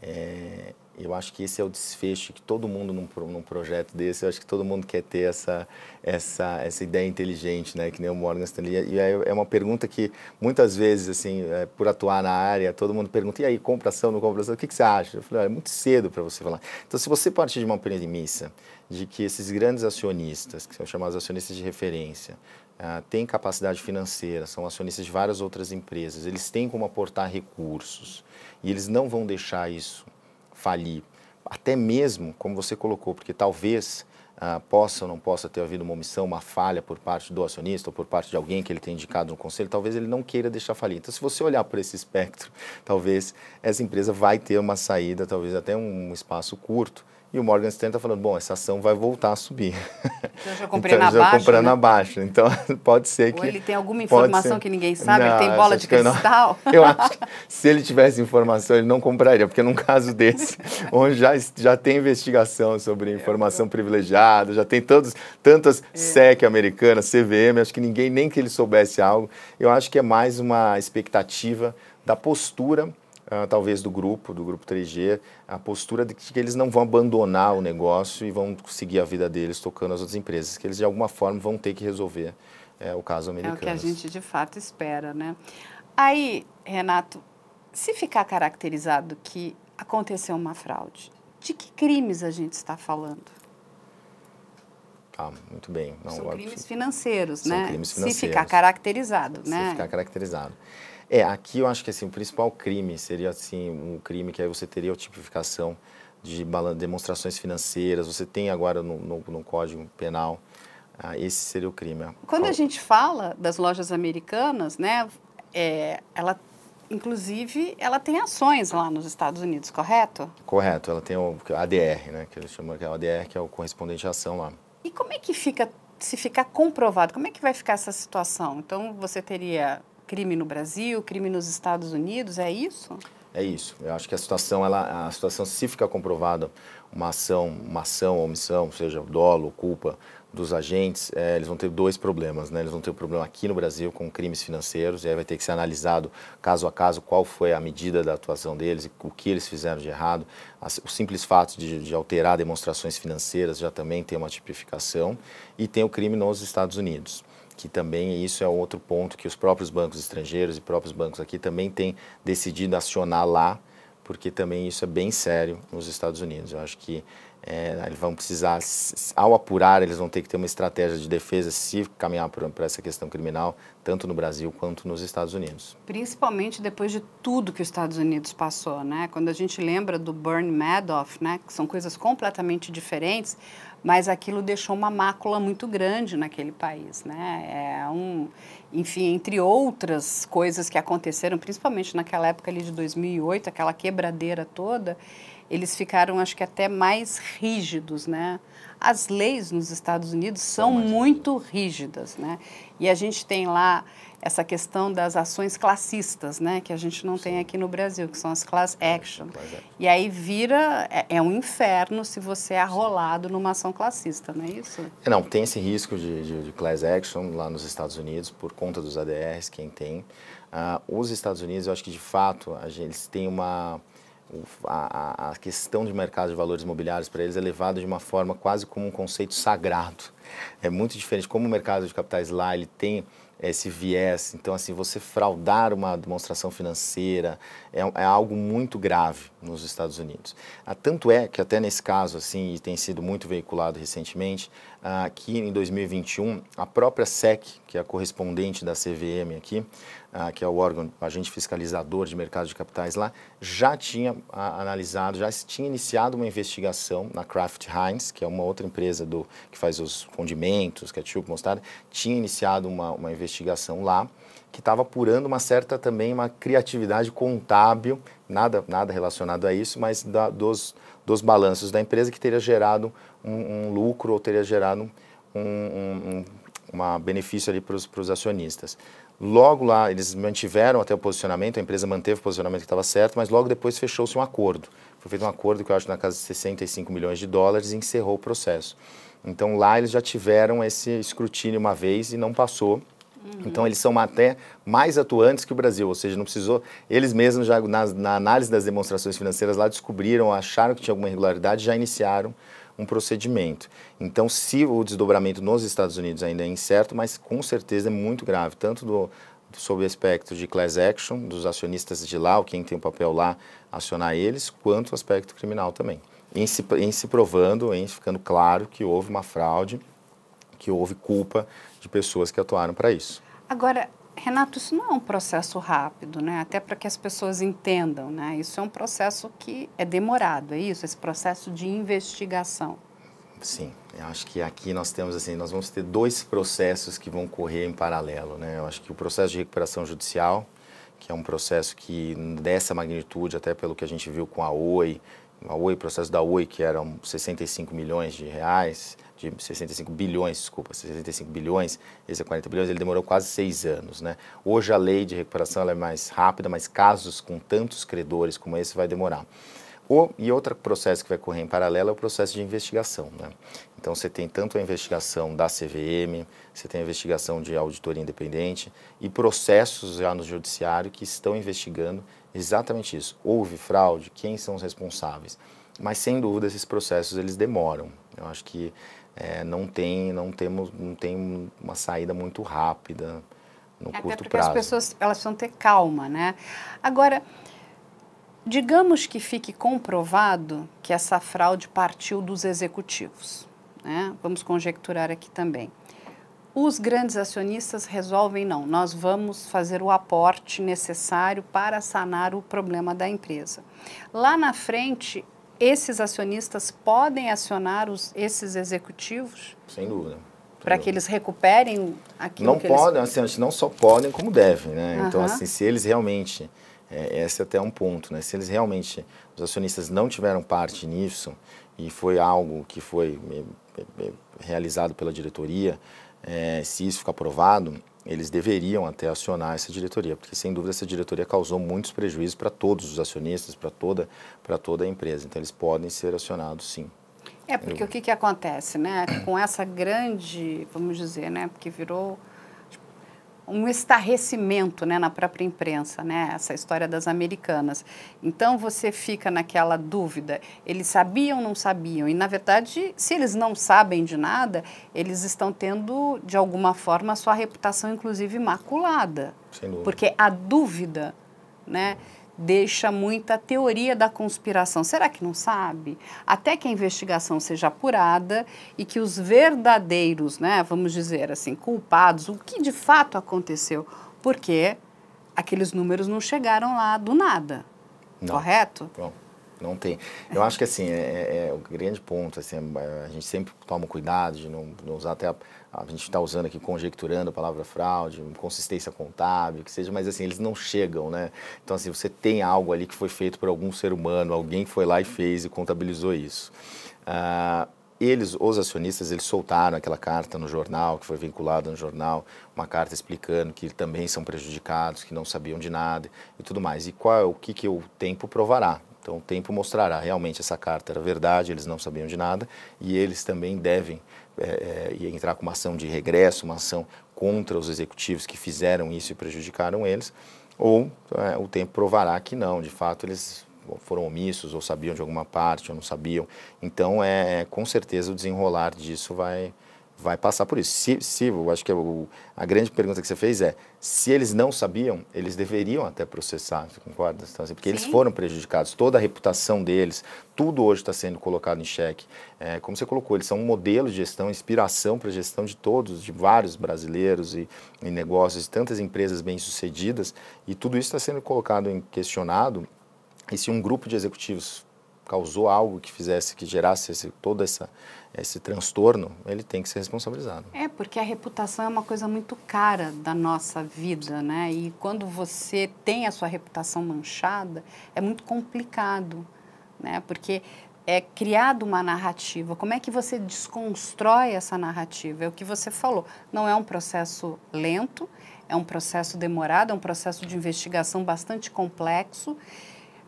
É, eu acho que esse é o desfecho que todo mundo num, num projeto desse, eu acho que todo mundo quer ter essa, essa, essa ideia inteligente, né? Que nem o Morgan Stanley. E é uma pergunta que muitas vezes, assim, é, por atuar na área, todo mundo pergunta, e aí, compração, não compração? O que, que você acha? Eu falei, é muito cedo para você falar. Então, se você partir de uma premissa de que esses grandes acionistas, que são chamados acionistas de referência, Uh, têm capacidade financeira, são acionistas de várias outras empresas, eles têm como aportar recursos e eles não vão deixar isso falir. Até mesmo, como você colocou, porque talvez ah, possa ou não possa ter havido uma omissão, uma falha por parte do acionista ou por parte de alguém que ele tem indicado no conselho, talvez ele não queira deixar falir. Então, se você olhar por esse espectro, talvez essa empresa vai ter uma saída, talvez até um espaço curto, e o Morgan Stanley está falando, bom, essa ação vai voltar a subir. Então, eu já então, comprei então, na já baixa. né? Então, pode ser que... Ou ele tem alguma informação ser... que ninguém sabe, não, ele tem bola de cristal. Eu, eu, acho que se ele tivesse informação, ele não compraria, porque num caso desse, onde já, já tem investigação sobre é. informação privilegiada, já tem todos, tantas é. SEC americanas, CVM, acho que ninguém, nem que ele soubesse algo, eu acho que é mais uma expectativa da postura Uh, talvez do grupo, do grupo 3G, a postura de que eles não vão abandonar o negócio e vão seguir a vida deles tocando as outras empresas, que eles de alguma forma vão ter que resolver é, o caso americano. É o que a gente de fato espera, né? Aí, Renato, se ficar caracterizado que aconteceu uma fraude, de que crimes a gente está falando? Ah, muito bem. Não, São crimes financeiros, né? Crimes financeiros. Se ficar caracterizado, se né? Se ficar caracterizado. É, aqui eu acho que assim, o principal crime seria assim, um crime que aí você teria a tipificação de demonstrações financeiras, você tem agora no, no, no Código Penal. Ah, esse seria o crime. Quando a gente fala das lojas americanas, né, é, ela inclusive, ela tem ações lá nos Estados Unidos, correto? Correto, ela tem o é ADR, né, que eles chamam que é o ADR, que é o correspondente à ação lá. E como é que fica, se ficar comprovado, como é que vai ficar essa situação? Então, você teria crime no Brasil, crime nos Estados Unidos, é isso? É isso. Eu acho que a situação, ela, a situação se fica comprovada uma ação, uma ação, omissão, seja dolo, culpa dos agentes, é, eles vão ter dois problemas, né? Eles vão ter o um problema aqui no Brasil com crimes financeiros e aí vai ter que ser analisado caso a caso qual foi a medida da atuação deles, o que eles fizeram de errado. O simples fato de, de alterar demonstrações financeiras já também tem uma tipificação e tem o crime nos Estados Unidos que também isso é outro ponto que os próprios bancos estrangeiros e próprios bancos aqui também têm decidido acionar lá, porque também isso é bem sério nos Estados Unidos. Eu acho que é, eles vão precisar, ao apurar, eles vão ter que ter uma estratégia de defesa se caminhar para essa questão criminal, tanto no Brasil quanto nos Estados Unidos. Principalmente depois de tudo que os Estados Unidos passou, né? Quando a gente lembra do Bernie Madoff, né? Que são coisas completamente diferentes mas aquilo deixou uma mácula muito grande naquele país, né? É um, enfim, entre outras coisas que aconteceram, principalmente naquela época ali de 2008, aquela quebradeira toda, eles ficaram, acho que até mais rígidos, né? As leis nos Estados Unidos são muito rígidas, né? E a gente tem lá essa questão das ações classistas, né, que a gente não Sim. tem aqui no Brasil, que são as class action. É. E aí vira é, é, um inferno se você é arrolado numa ação classista, não é isso? É, não, tem esse risco de, de, de, class action lá nos Estados Unidos por conta dos ADRs, quem tem. Ah, os Estados Unidos, eu acho que de fato gente, eles têm uma a, a, questão de mercado de valores imobiliários para eles é levada de uma forma quase como um conceito sagrado. É muito diferente como o mercado de capitais lá ele tem esse viés. Então, assim, você fraudar uma demonstração financeira é, é, algo muito grave nos Estados Unidos. Ah, tanto é que até nesse caso, assim, e tem sido muito veiculado recentemente, aqui em 2021 a própria SEC, que é a correspondente da CVM aqui, ah, que é o órgão agente fiscalizador de mercado de capitais lá, já tinha ah, analisado, já tinha iniciado uma investigação na Kraft Heinz, que é uma outra empresa do, que faz os condimentos, que ketchup, mostarda, tinha iniciado uma, uma investigação lá que estava apurando uma certa também uma criatividade contábil, nada nada relacionado a isso, mas da, dos dos balanços da empresa que teria gerado um, um lucro ou teria gerado um, um uma benefício ali para os acionistas. Logo lá, eles mantiveram até o posicionamento, a empresa manteve o posicionamento que estava certo, mas logo depois fechou-se um acordo. Foi feito um acordo que eu acho na casa de 65 milhões de dólares e encerrou o processo. Então lá eles já tiveram esse escrutínio uma vez e não passou. Uhum. Então eles são até mais atuantes que o Brasil, ou seja, não precisou. Eles mesmos já na, na análise das demonstrações financeiras lá descobriram, acharam que tinha alguma irregularidade, já iniciaram um procedimento. Então, se o desdobramento nos Estados Unidos ainda é incerto, mas com certeza é muito grave, tanto do, sob o aspecto de class action, dos acionistas de lá, ou quem tem o um papel lá, acionar eles, quanto o aspecto criminal também. Em se, em se provando, em ficando claro que houve uma fraude, que houve culpa de pessoas que atuaram para isso. Agora, Renato, isso não é um processo rápido, né? Até para que as pessoas entendam, né? Isso é um processo que é demorado, é isso? Esse processo de investigação. Sim, eu acho que aqui nós temos assim, nós vamos ter dois processos que vão correr em paralelo, né? Eu acho que o processo de recuperação judicial, que é um processo que dessa magnitude, até pelo que a gente viu com a OI, a Oi, processo da Oi, que eram 65 milhões de reais, de 65 bilhões, desculpa, 65 bilhões, esse é 40 bilhões, ele demorou quase seis anos. Né? Hoje a lei de recuperação é mais rápida, mas casos com tantos credores como esse vai demorar. O, e outro processo que vai correr em paralelo é o processo de investigação. Né? Então você tem tanto a investigação da CVM, você tem a investigação de auditoria independente e processos já no judiciário que estão investigando Exatamente isso. Houve fraude, quem são os responsáveis? Mas sem dúvida esses processos eles demoram. Eu acho que é, não tem, não temos, não tem uma saída muito rápida no Até curto porque prazo. As pessoas elas precisam ter calma, né? Agora, digamos que fique comprovado que essa fraude partiu dos executivos, né? Vamos conjecturar aqui também os grandes acionistas resolvem não, nós vamos fazer o aporte necessário para sanar o problema da empresa. Lá na frente, esses acionistas podem acionar os, esses executivos? Sem dúvida. Para que eles recuperem aquilo não que podem, eles... assim, não só podem, como devem, né? Uhum. Então, assim, se eles realmente, é, esse é até é um ponto, né? Se eles realmente, os acionistas não tiveram parte nisso e foi algo que foi realizado pela diretoria, é, se isso ficar provado, eles deveriam até acionar essa diretoria, porque sem dúvida essa diretoria causou muitos prejuízos para todos os acionistas, para toda, para toda a empresa. Então eles podem ser acionados sim. É, porque Eu... o que, que acontece, né? Com essa grande, vamos dizer, né? Porque virou um estarrecimento né, na própria imprensa, né, essa história das americanas. Então você fica naquela dúvida, eles sabiam ou não sabiam? E na verdade, se eles não sabem de nada, eles estão tendo, de alguma forma, a sua reputação, inclusive, maculada. Porque a dúvida, né? deixa muita teoria da conspiração. Será que não sabe? Até que a investigação seja apurada e que os verdadeiros, né, vamos dizer assim, culpados, o que de fato aconteceu, porque aqueles números não chegaram lá do nada, não. correto? Bom, não tem. Eu acho que assim, é, é, é o grande ponto, assim, a gente sempre toma cuidado de não, não usar até a a gente está usando aqui, conjecturando a palavra fraude, inconsistência contábil, que seja, mas assim, eles não chegam, né? Então, assim, você tem algo ali que foi feito por algum ser humano, alguém foi lá e fez e contabilizou isso. Ah, eles, os acionistas, eles soltaram aquela carta no jornal, que foi vinculada no jornal, uma carta explicando que também são prejudicados, que não sabiam de nada e tudo mais. E qual o que, que o tempo provará? Então, o tempo mostrará realmente essa carta era verdade, eles não sabiam de nada e eles também devem é, é entrar com uma ação de regresso, uma ação contra os executivos que fizeram isso e prejudicaram eles, ou é, o tempo provará que não, de fato eles foram omissos ou sabiam de alguma parte ou não sabiam. Então, é, com certeza o desenrolar disso vai, vai passar por isso. Se, se eu acho que eu, é a grande pergunta que você fez é, se eles não sabiam, eles deveriam até processar, você concorda? Então, assim, porque Sim. eles foram prejudicados, toda a reputação deles, tudo hoje está sendo colocado em xeque. É, como você colocou, eles são um modelo de gestão, inspiração para a gestão de todos, de vários brasileiros e, e negócios, tantas empresas bem-sucedidas, e tudo isso está sendo colocado em questionado, e se um grupo de executivos causou algo que fizesse, que gerasse esse, todo essa, esse transtorno, ele tem que ser responsabilizado. É, porque a reputação é uma coisa muito cara da nossa vida, né? E quando você tem a sua reputação manchada, é muito complicado, né? Porque é criado uma narrativa. Como é que você desconstrói essa narrativa? É o que você falou. Não é um processo lento, é um processo demorado, é um processo de investigação bastante complexo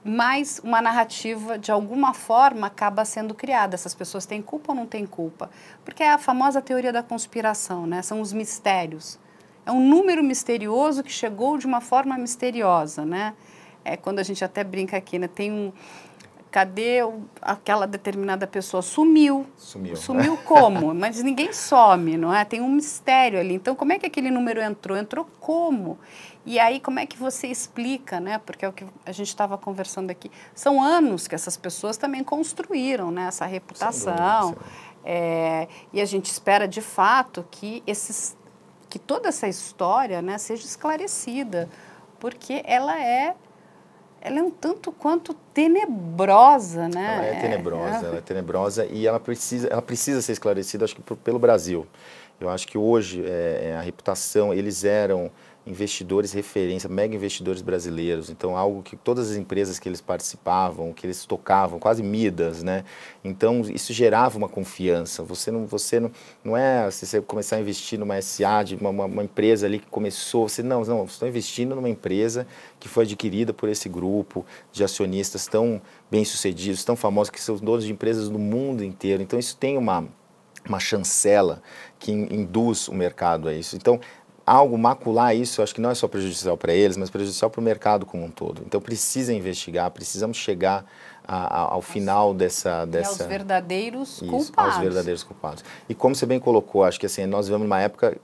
mas uma narrativa, de alguma forma, acaba sendo criada. Essas pessoas têm culpa ou não têm culpa? Porque é a famosa teoria da conspiração, né? São os mistérios. É um número misterioso que chegou de uma forma misteriosa, né? É quando a gente até brinca aqui, né? Tem um, Cadê o, aquela determinada pessoa? Sumiu. Sumiu. Sumiu como? Mas ninguém some, não é? Tem um mistério ali. Então, como é que aquele número entrou? Entrou como? E aí, como é que você explica, né? Porque é o que a gente estava conversando aqui. São anos que essas pessoas também construíram, né? Essa reputação. É, e a gente espera, de fato, que, esses, que toda essa história né, seja esclarecida, porque ela é ela é um tanto quanto tenebrosa, né? Ela é, é. tenebrosa, é. ela é tenebrosa e ela precisa, ela precisa ser esclarecida, acho que por, pelo Brasil. Eu acho que hoje é, é a reputação, eles eram investidores referência, mega investidores brasileiros. Então, algo que todas as empresas que eles participavam, que eles tocavam, quase Midas, né? Então, isso gerava uma confiança. Você não, você não, não é se você começar a investir numa SA, de uma, uma, uma empresa ali que começou, você não, não, está investindo numa empresa que foi adquirida por esse grupo de acionistas tão bem-sucedidos, tão famosos, que são donos de empresas do mundo inteiro. Então, isso tem uma uma chancela que induz o mercado a isso. Então, algo macular isso, acho que não é só prejudicial para eles, mas prejudicial para o mercado como um todo. Então precisa investigar, precisamos chegar a, a, ao final dessa, dessa... E aos verdadeiros isso, culpados. aos verdadeiros culpados. E como você bem colocou, acho que assim, nós vivemos numa época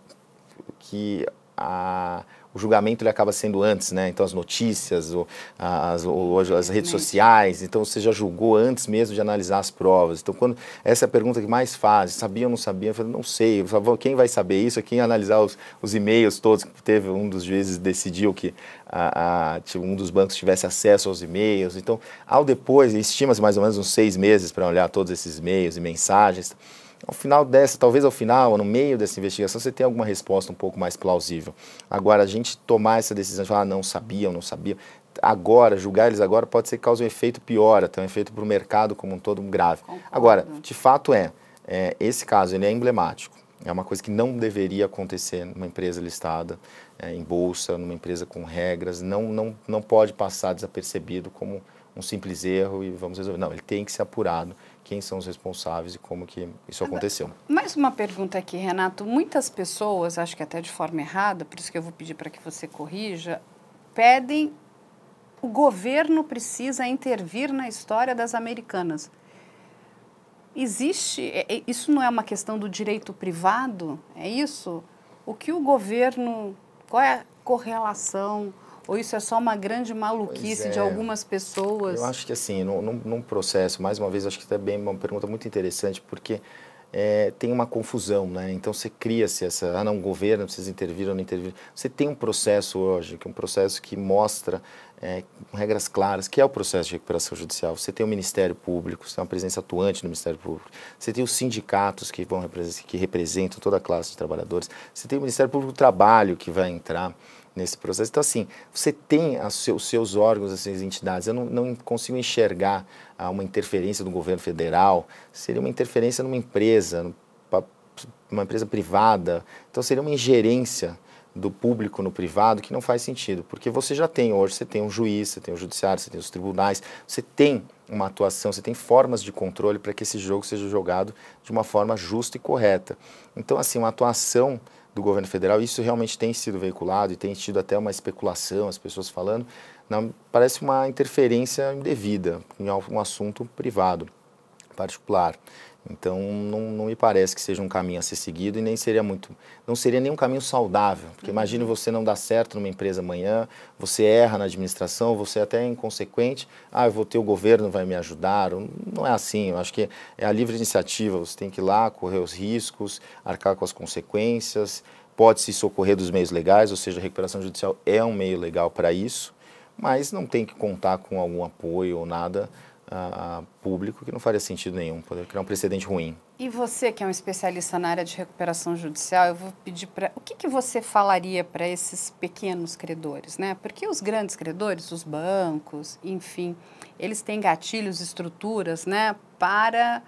que a o julgamento ele acaba sendo antes, né? Então as notícias, ou, as, ou, as redes sociais, então você já julgou antes mesmo de analisar as provas. Então quando essa é a pergunta que mais faz, sabia ou não sabia? Eu falei, não sei. Falei, quem vai saber isso? Quem analisar os, os e-mails todos que teve um dos juízes decidiu que a, a, tipo, um dos bancos tivesse acesso aos e-mails. Então ao depois estima-se mais ou menos uns seis meses para olhar todos esses e-mails e mensagens. Ao final dessa, talvez ao final, no meio dessa investigação, você tenha alguma resposta um pouco mais plausível. Agora, a gente tomar essa decisão de falar, ah, não sabia não sabia, agora, julgar eles agora, pode ser que cause um efeito pior, até um efeito para o mercado como um todo grave. Agora, de fato é, é, esse caso ele é emblemático. É uma coisa que não deveria acontecer numa empresa listada, é, em bolsa, numa empresa com regras. Não, não, não pode passar desapercebido como um simples erro e vamos resolver. Não, ele tem que ser apurado quem são os responsáveis e como que isso aconteceu. Mais uma pergunta aqui, Renato. Muitas pessoas, acho que até de forma errada, por isso que eu vou pedir para que você corrija, pedem o governo precisa intervir na história das americanas. Existe, é, é, isso não é uma questão do direito privado, é isso? O que o governo, qual é a correlação ou isso é só uma grande maluquice é. de algumas pessoas? Eu acho que assim, num, num processo, mais uma vez, acho que também uma pergunta muito interessante, porque é, tem uma confusão, né? Então você cria-se essa, ah não, o governo vocês interviram, ou não interviram? Você tem um processo hoje, que é um processo que mostra é, regras claras, que é o processo de recuperação judicial. Você tem o Ministério Público, você tem uma presença atuante no Ministério Público. Você tem os sindicatos que, vão, que representam toda a classe de trabalhadores. Você tem o Ministério Público do Trabalho que vai entrar nesse processo. Então, assim, você tem seu, os seus órgãos, as suas entidades. Eu não, não consigo enxergar ah, uma interferência do governo federal. Seria uma interferência numa empresa, uma empresa privada. Então, seria uma ingerência do público no privado que não faz sentido, porque você já tem hoje, você tem um juiz, você tem o um judiciário, você tem os tribunais, você tem uma atuação, você tem formas de controle para que esse jogo seja jogado de uma forma justa e correta. Então, assim, uma atuação do governo federal, isso realmente tem sido veiculado e tem tido até uma especulação, as pessoas falando, não, parece uma interferência indevida em um assunto privado, particular. Então, não, não, me parece que seja um caminho a ser seguido e nem seria muito, não seria nem um caminho saudável, porque uhum. imagine você não dar certo numa empresa amanhã, você erra na administração, você é até é inconsequente, ah, eu vou ter o governo vai me ajudar, não é assim, eu acho que é a livre iniciativa, você tem que ir lá, correr os riscos, arcar com as consequências, pode se socorrer dos meios legais, ou seja, a recuperação judicial é um meio legal para isso, mas não tem que contar com algum apoio ou nada a, a, público que não faria sentido nenhum, poder criar um precedente ruim. E você, que é um especialista na área de recuperação judicial, eu vou pedir para. O que, que você falaria para esses pequenos credores, né? Porque os grandes credores, os bancos, enfim, eles têm gatilhos, estruturas, né, para.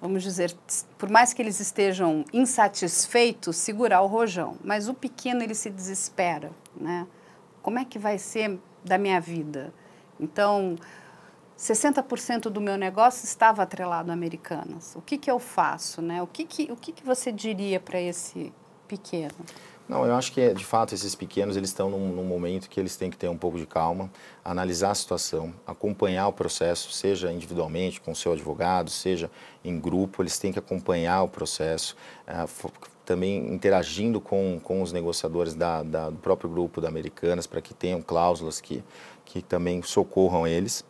Vamos dizer, por mais que eles estejam insatisfeitos, segurar o rojão. Mas o pequeno, ele se desespera, né? Como é que vai ser da minha vida? Então, 60% do meu negócio estava atrelado a americanas. O que, que eu faço? Né? O, que, que, o que, que você diria para esse pequeno? Não, eu acho que de fato esses pequenos eles estão num, num, momento que eles têm que ter um pouco de calma, analisar a situação, acompanhar o processo, seja individualmente com seu advogado, seja em grupo, eles têm que acompanhar o processo, eh, também interagindo com, com os negociadores da, da, do próprio grupo da Americanas para que tenham cláusulas que, que também socorram eles.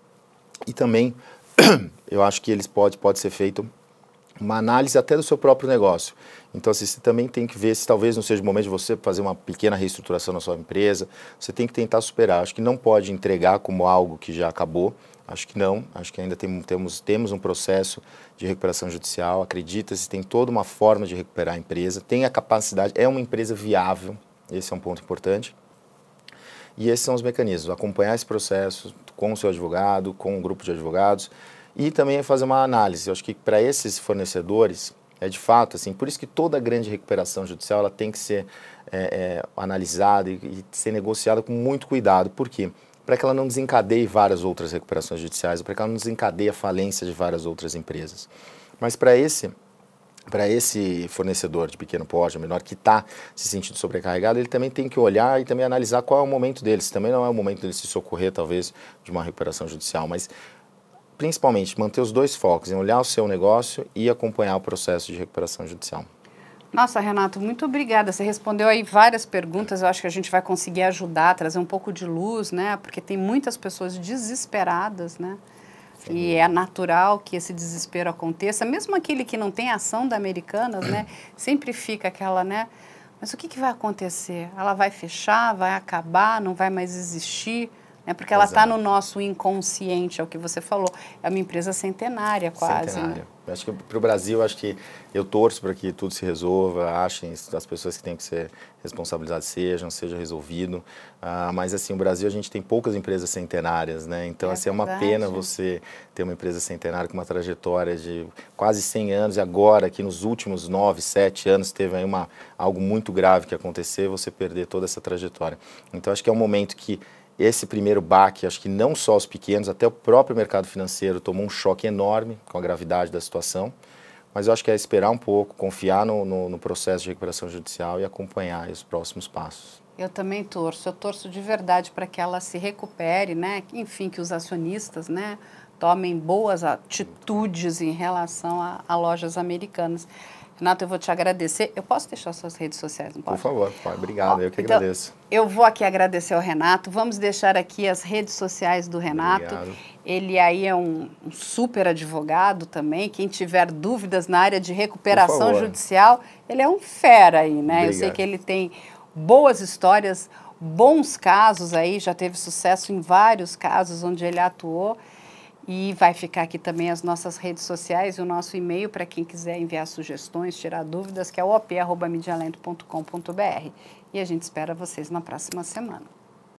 E também eu acho que eles pode, pode ser feito uma análise até do seu próprio negócio. Então, assim, você também tem que ver se talvez não seja o momento de você fazer uma pequena reestruturação na sua empresa. Você tem que tentar superar. Acho que não pode entregar como algo que já acabou. Acho que não. Acho que ainda tem, temos, temos um processo de recuperação judicial. Acredita-se, tem toda uma forma de recuperar a empresa. Tem a capacidade, é uma empresa viável. Esse é um ponto importante. E esses são os mecanismos: acompanhar esse processo, com o seu advogado, com um grupo de advogados e também é fazer uma análise. Eu acho que para esses fornecedores é de fato assim, por isso que toda grande recuperação judicial ela tem que ser é, é, analisada e, e, ser negociada com muito cuidado. Por quê? Para que ela não desencadeie várias outras recuperações judiciais, para que ela não desencadeie a falência de várias outras empresas. Mas para esse para esse fornecedor de pequeno porte, menor, que está se sentindo sobrecarregado, ele também tem que olhar e também analisar qual é o momento deles. Também não é o momento deles se socorrer, talvez, de uma recuperação judicial, mas principalmente manter os dois focos em olhar o seu negócio e acompanhar o processo de recuperação judicial. Nossa, Renato, muito obrigada. Você respondeu aí várias perguntas. Eu acho que a gente vai conseguir ajudar, trazer um pouco de luz, né? Porque tem muitas pessoas desesperadas, né? E é natural que esse desespero aconteça, mesmo aquele que não tem ação da Americanas, né? Sempre fica aquela, né? Mas o que, que vai acontecer? Ela vai fechar, vai acabar, não vai mais existir? Né? Porque ela está no nosso inconsciente, é o que você falou. É uma empresa centenária quase. Né? Centenária. Né? Acho que para o Brasil, acho que eu torço para que tudo se resolva, achem as pessoas que têm que ser responsabilizadas sejam, seja resolvido. Ah, mas assim, o Brasil a gente tem poucas empresas centenárias, né? Então é, assim, é uma pena você ter uma empresa centenária com uma trajetória de quase 100 anos e agora que nos últimos 9, 7 anos teve aí uma algo muito grave que aconteceu, você perder toda essa trajetória. Então acho que é um momento que esse primeiro baque, acho que não só os pequenos, até o próprio mercado financeiro tomou um choque enorme com a gravidade da situação, mas eu acho que é esperar um pouco, confiar no, no, no processo de recuperação judicial e acompanhar os próximos passos. Eu também torço, eu torço de verdade para que ela se recupere, né? Enfim, que os acionistas, né, tomem boas atitudes em relação a, a lojas americanas. Renato, eu vou te agradecer. Eu posso deixar suas redes sociais, não pode? Por favor, pai. Obrigado, Ó, eu que então, agradeço. Eu vou aqui agradecer ao Renato. Vamos deixar aqui as redes sociais do Renato. Obrigado. Ele aí é um, um super advogado também. Quem tiver dúvidas na área de recuperação judicial, ele é um fera aí, né? Obrigado. Eu sei que ele tem boas histórias, bons casos aí, já teve sucesso em vários casos onde ele atuou. E vai ficar aqui também as nossas redes sociais e o nosso e-mail para quem quiser enviar sugestões, tirar dúvidas, que é op.medialento.com.br. E a gente espera vocês na próxima semana.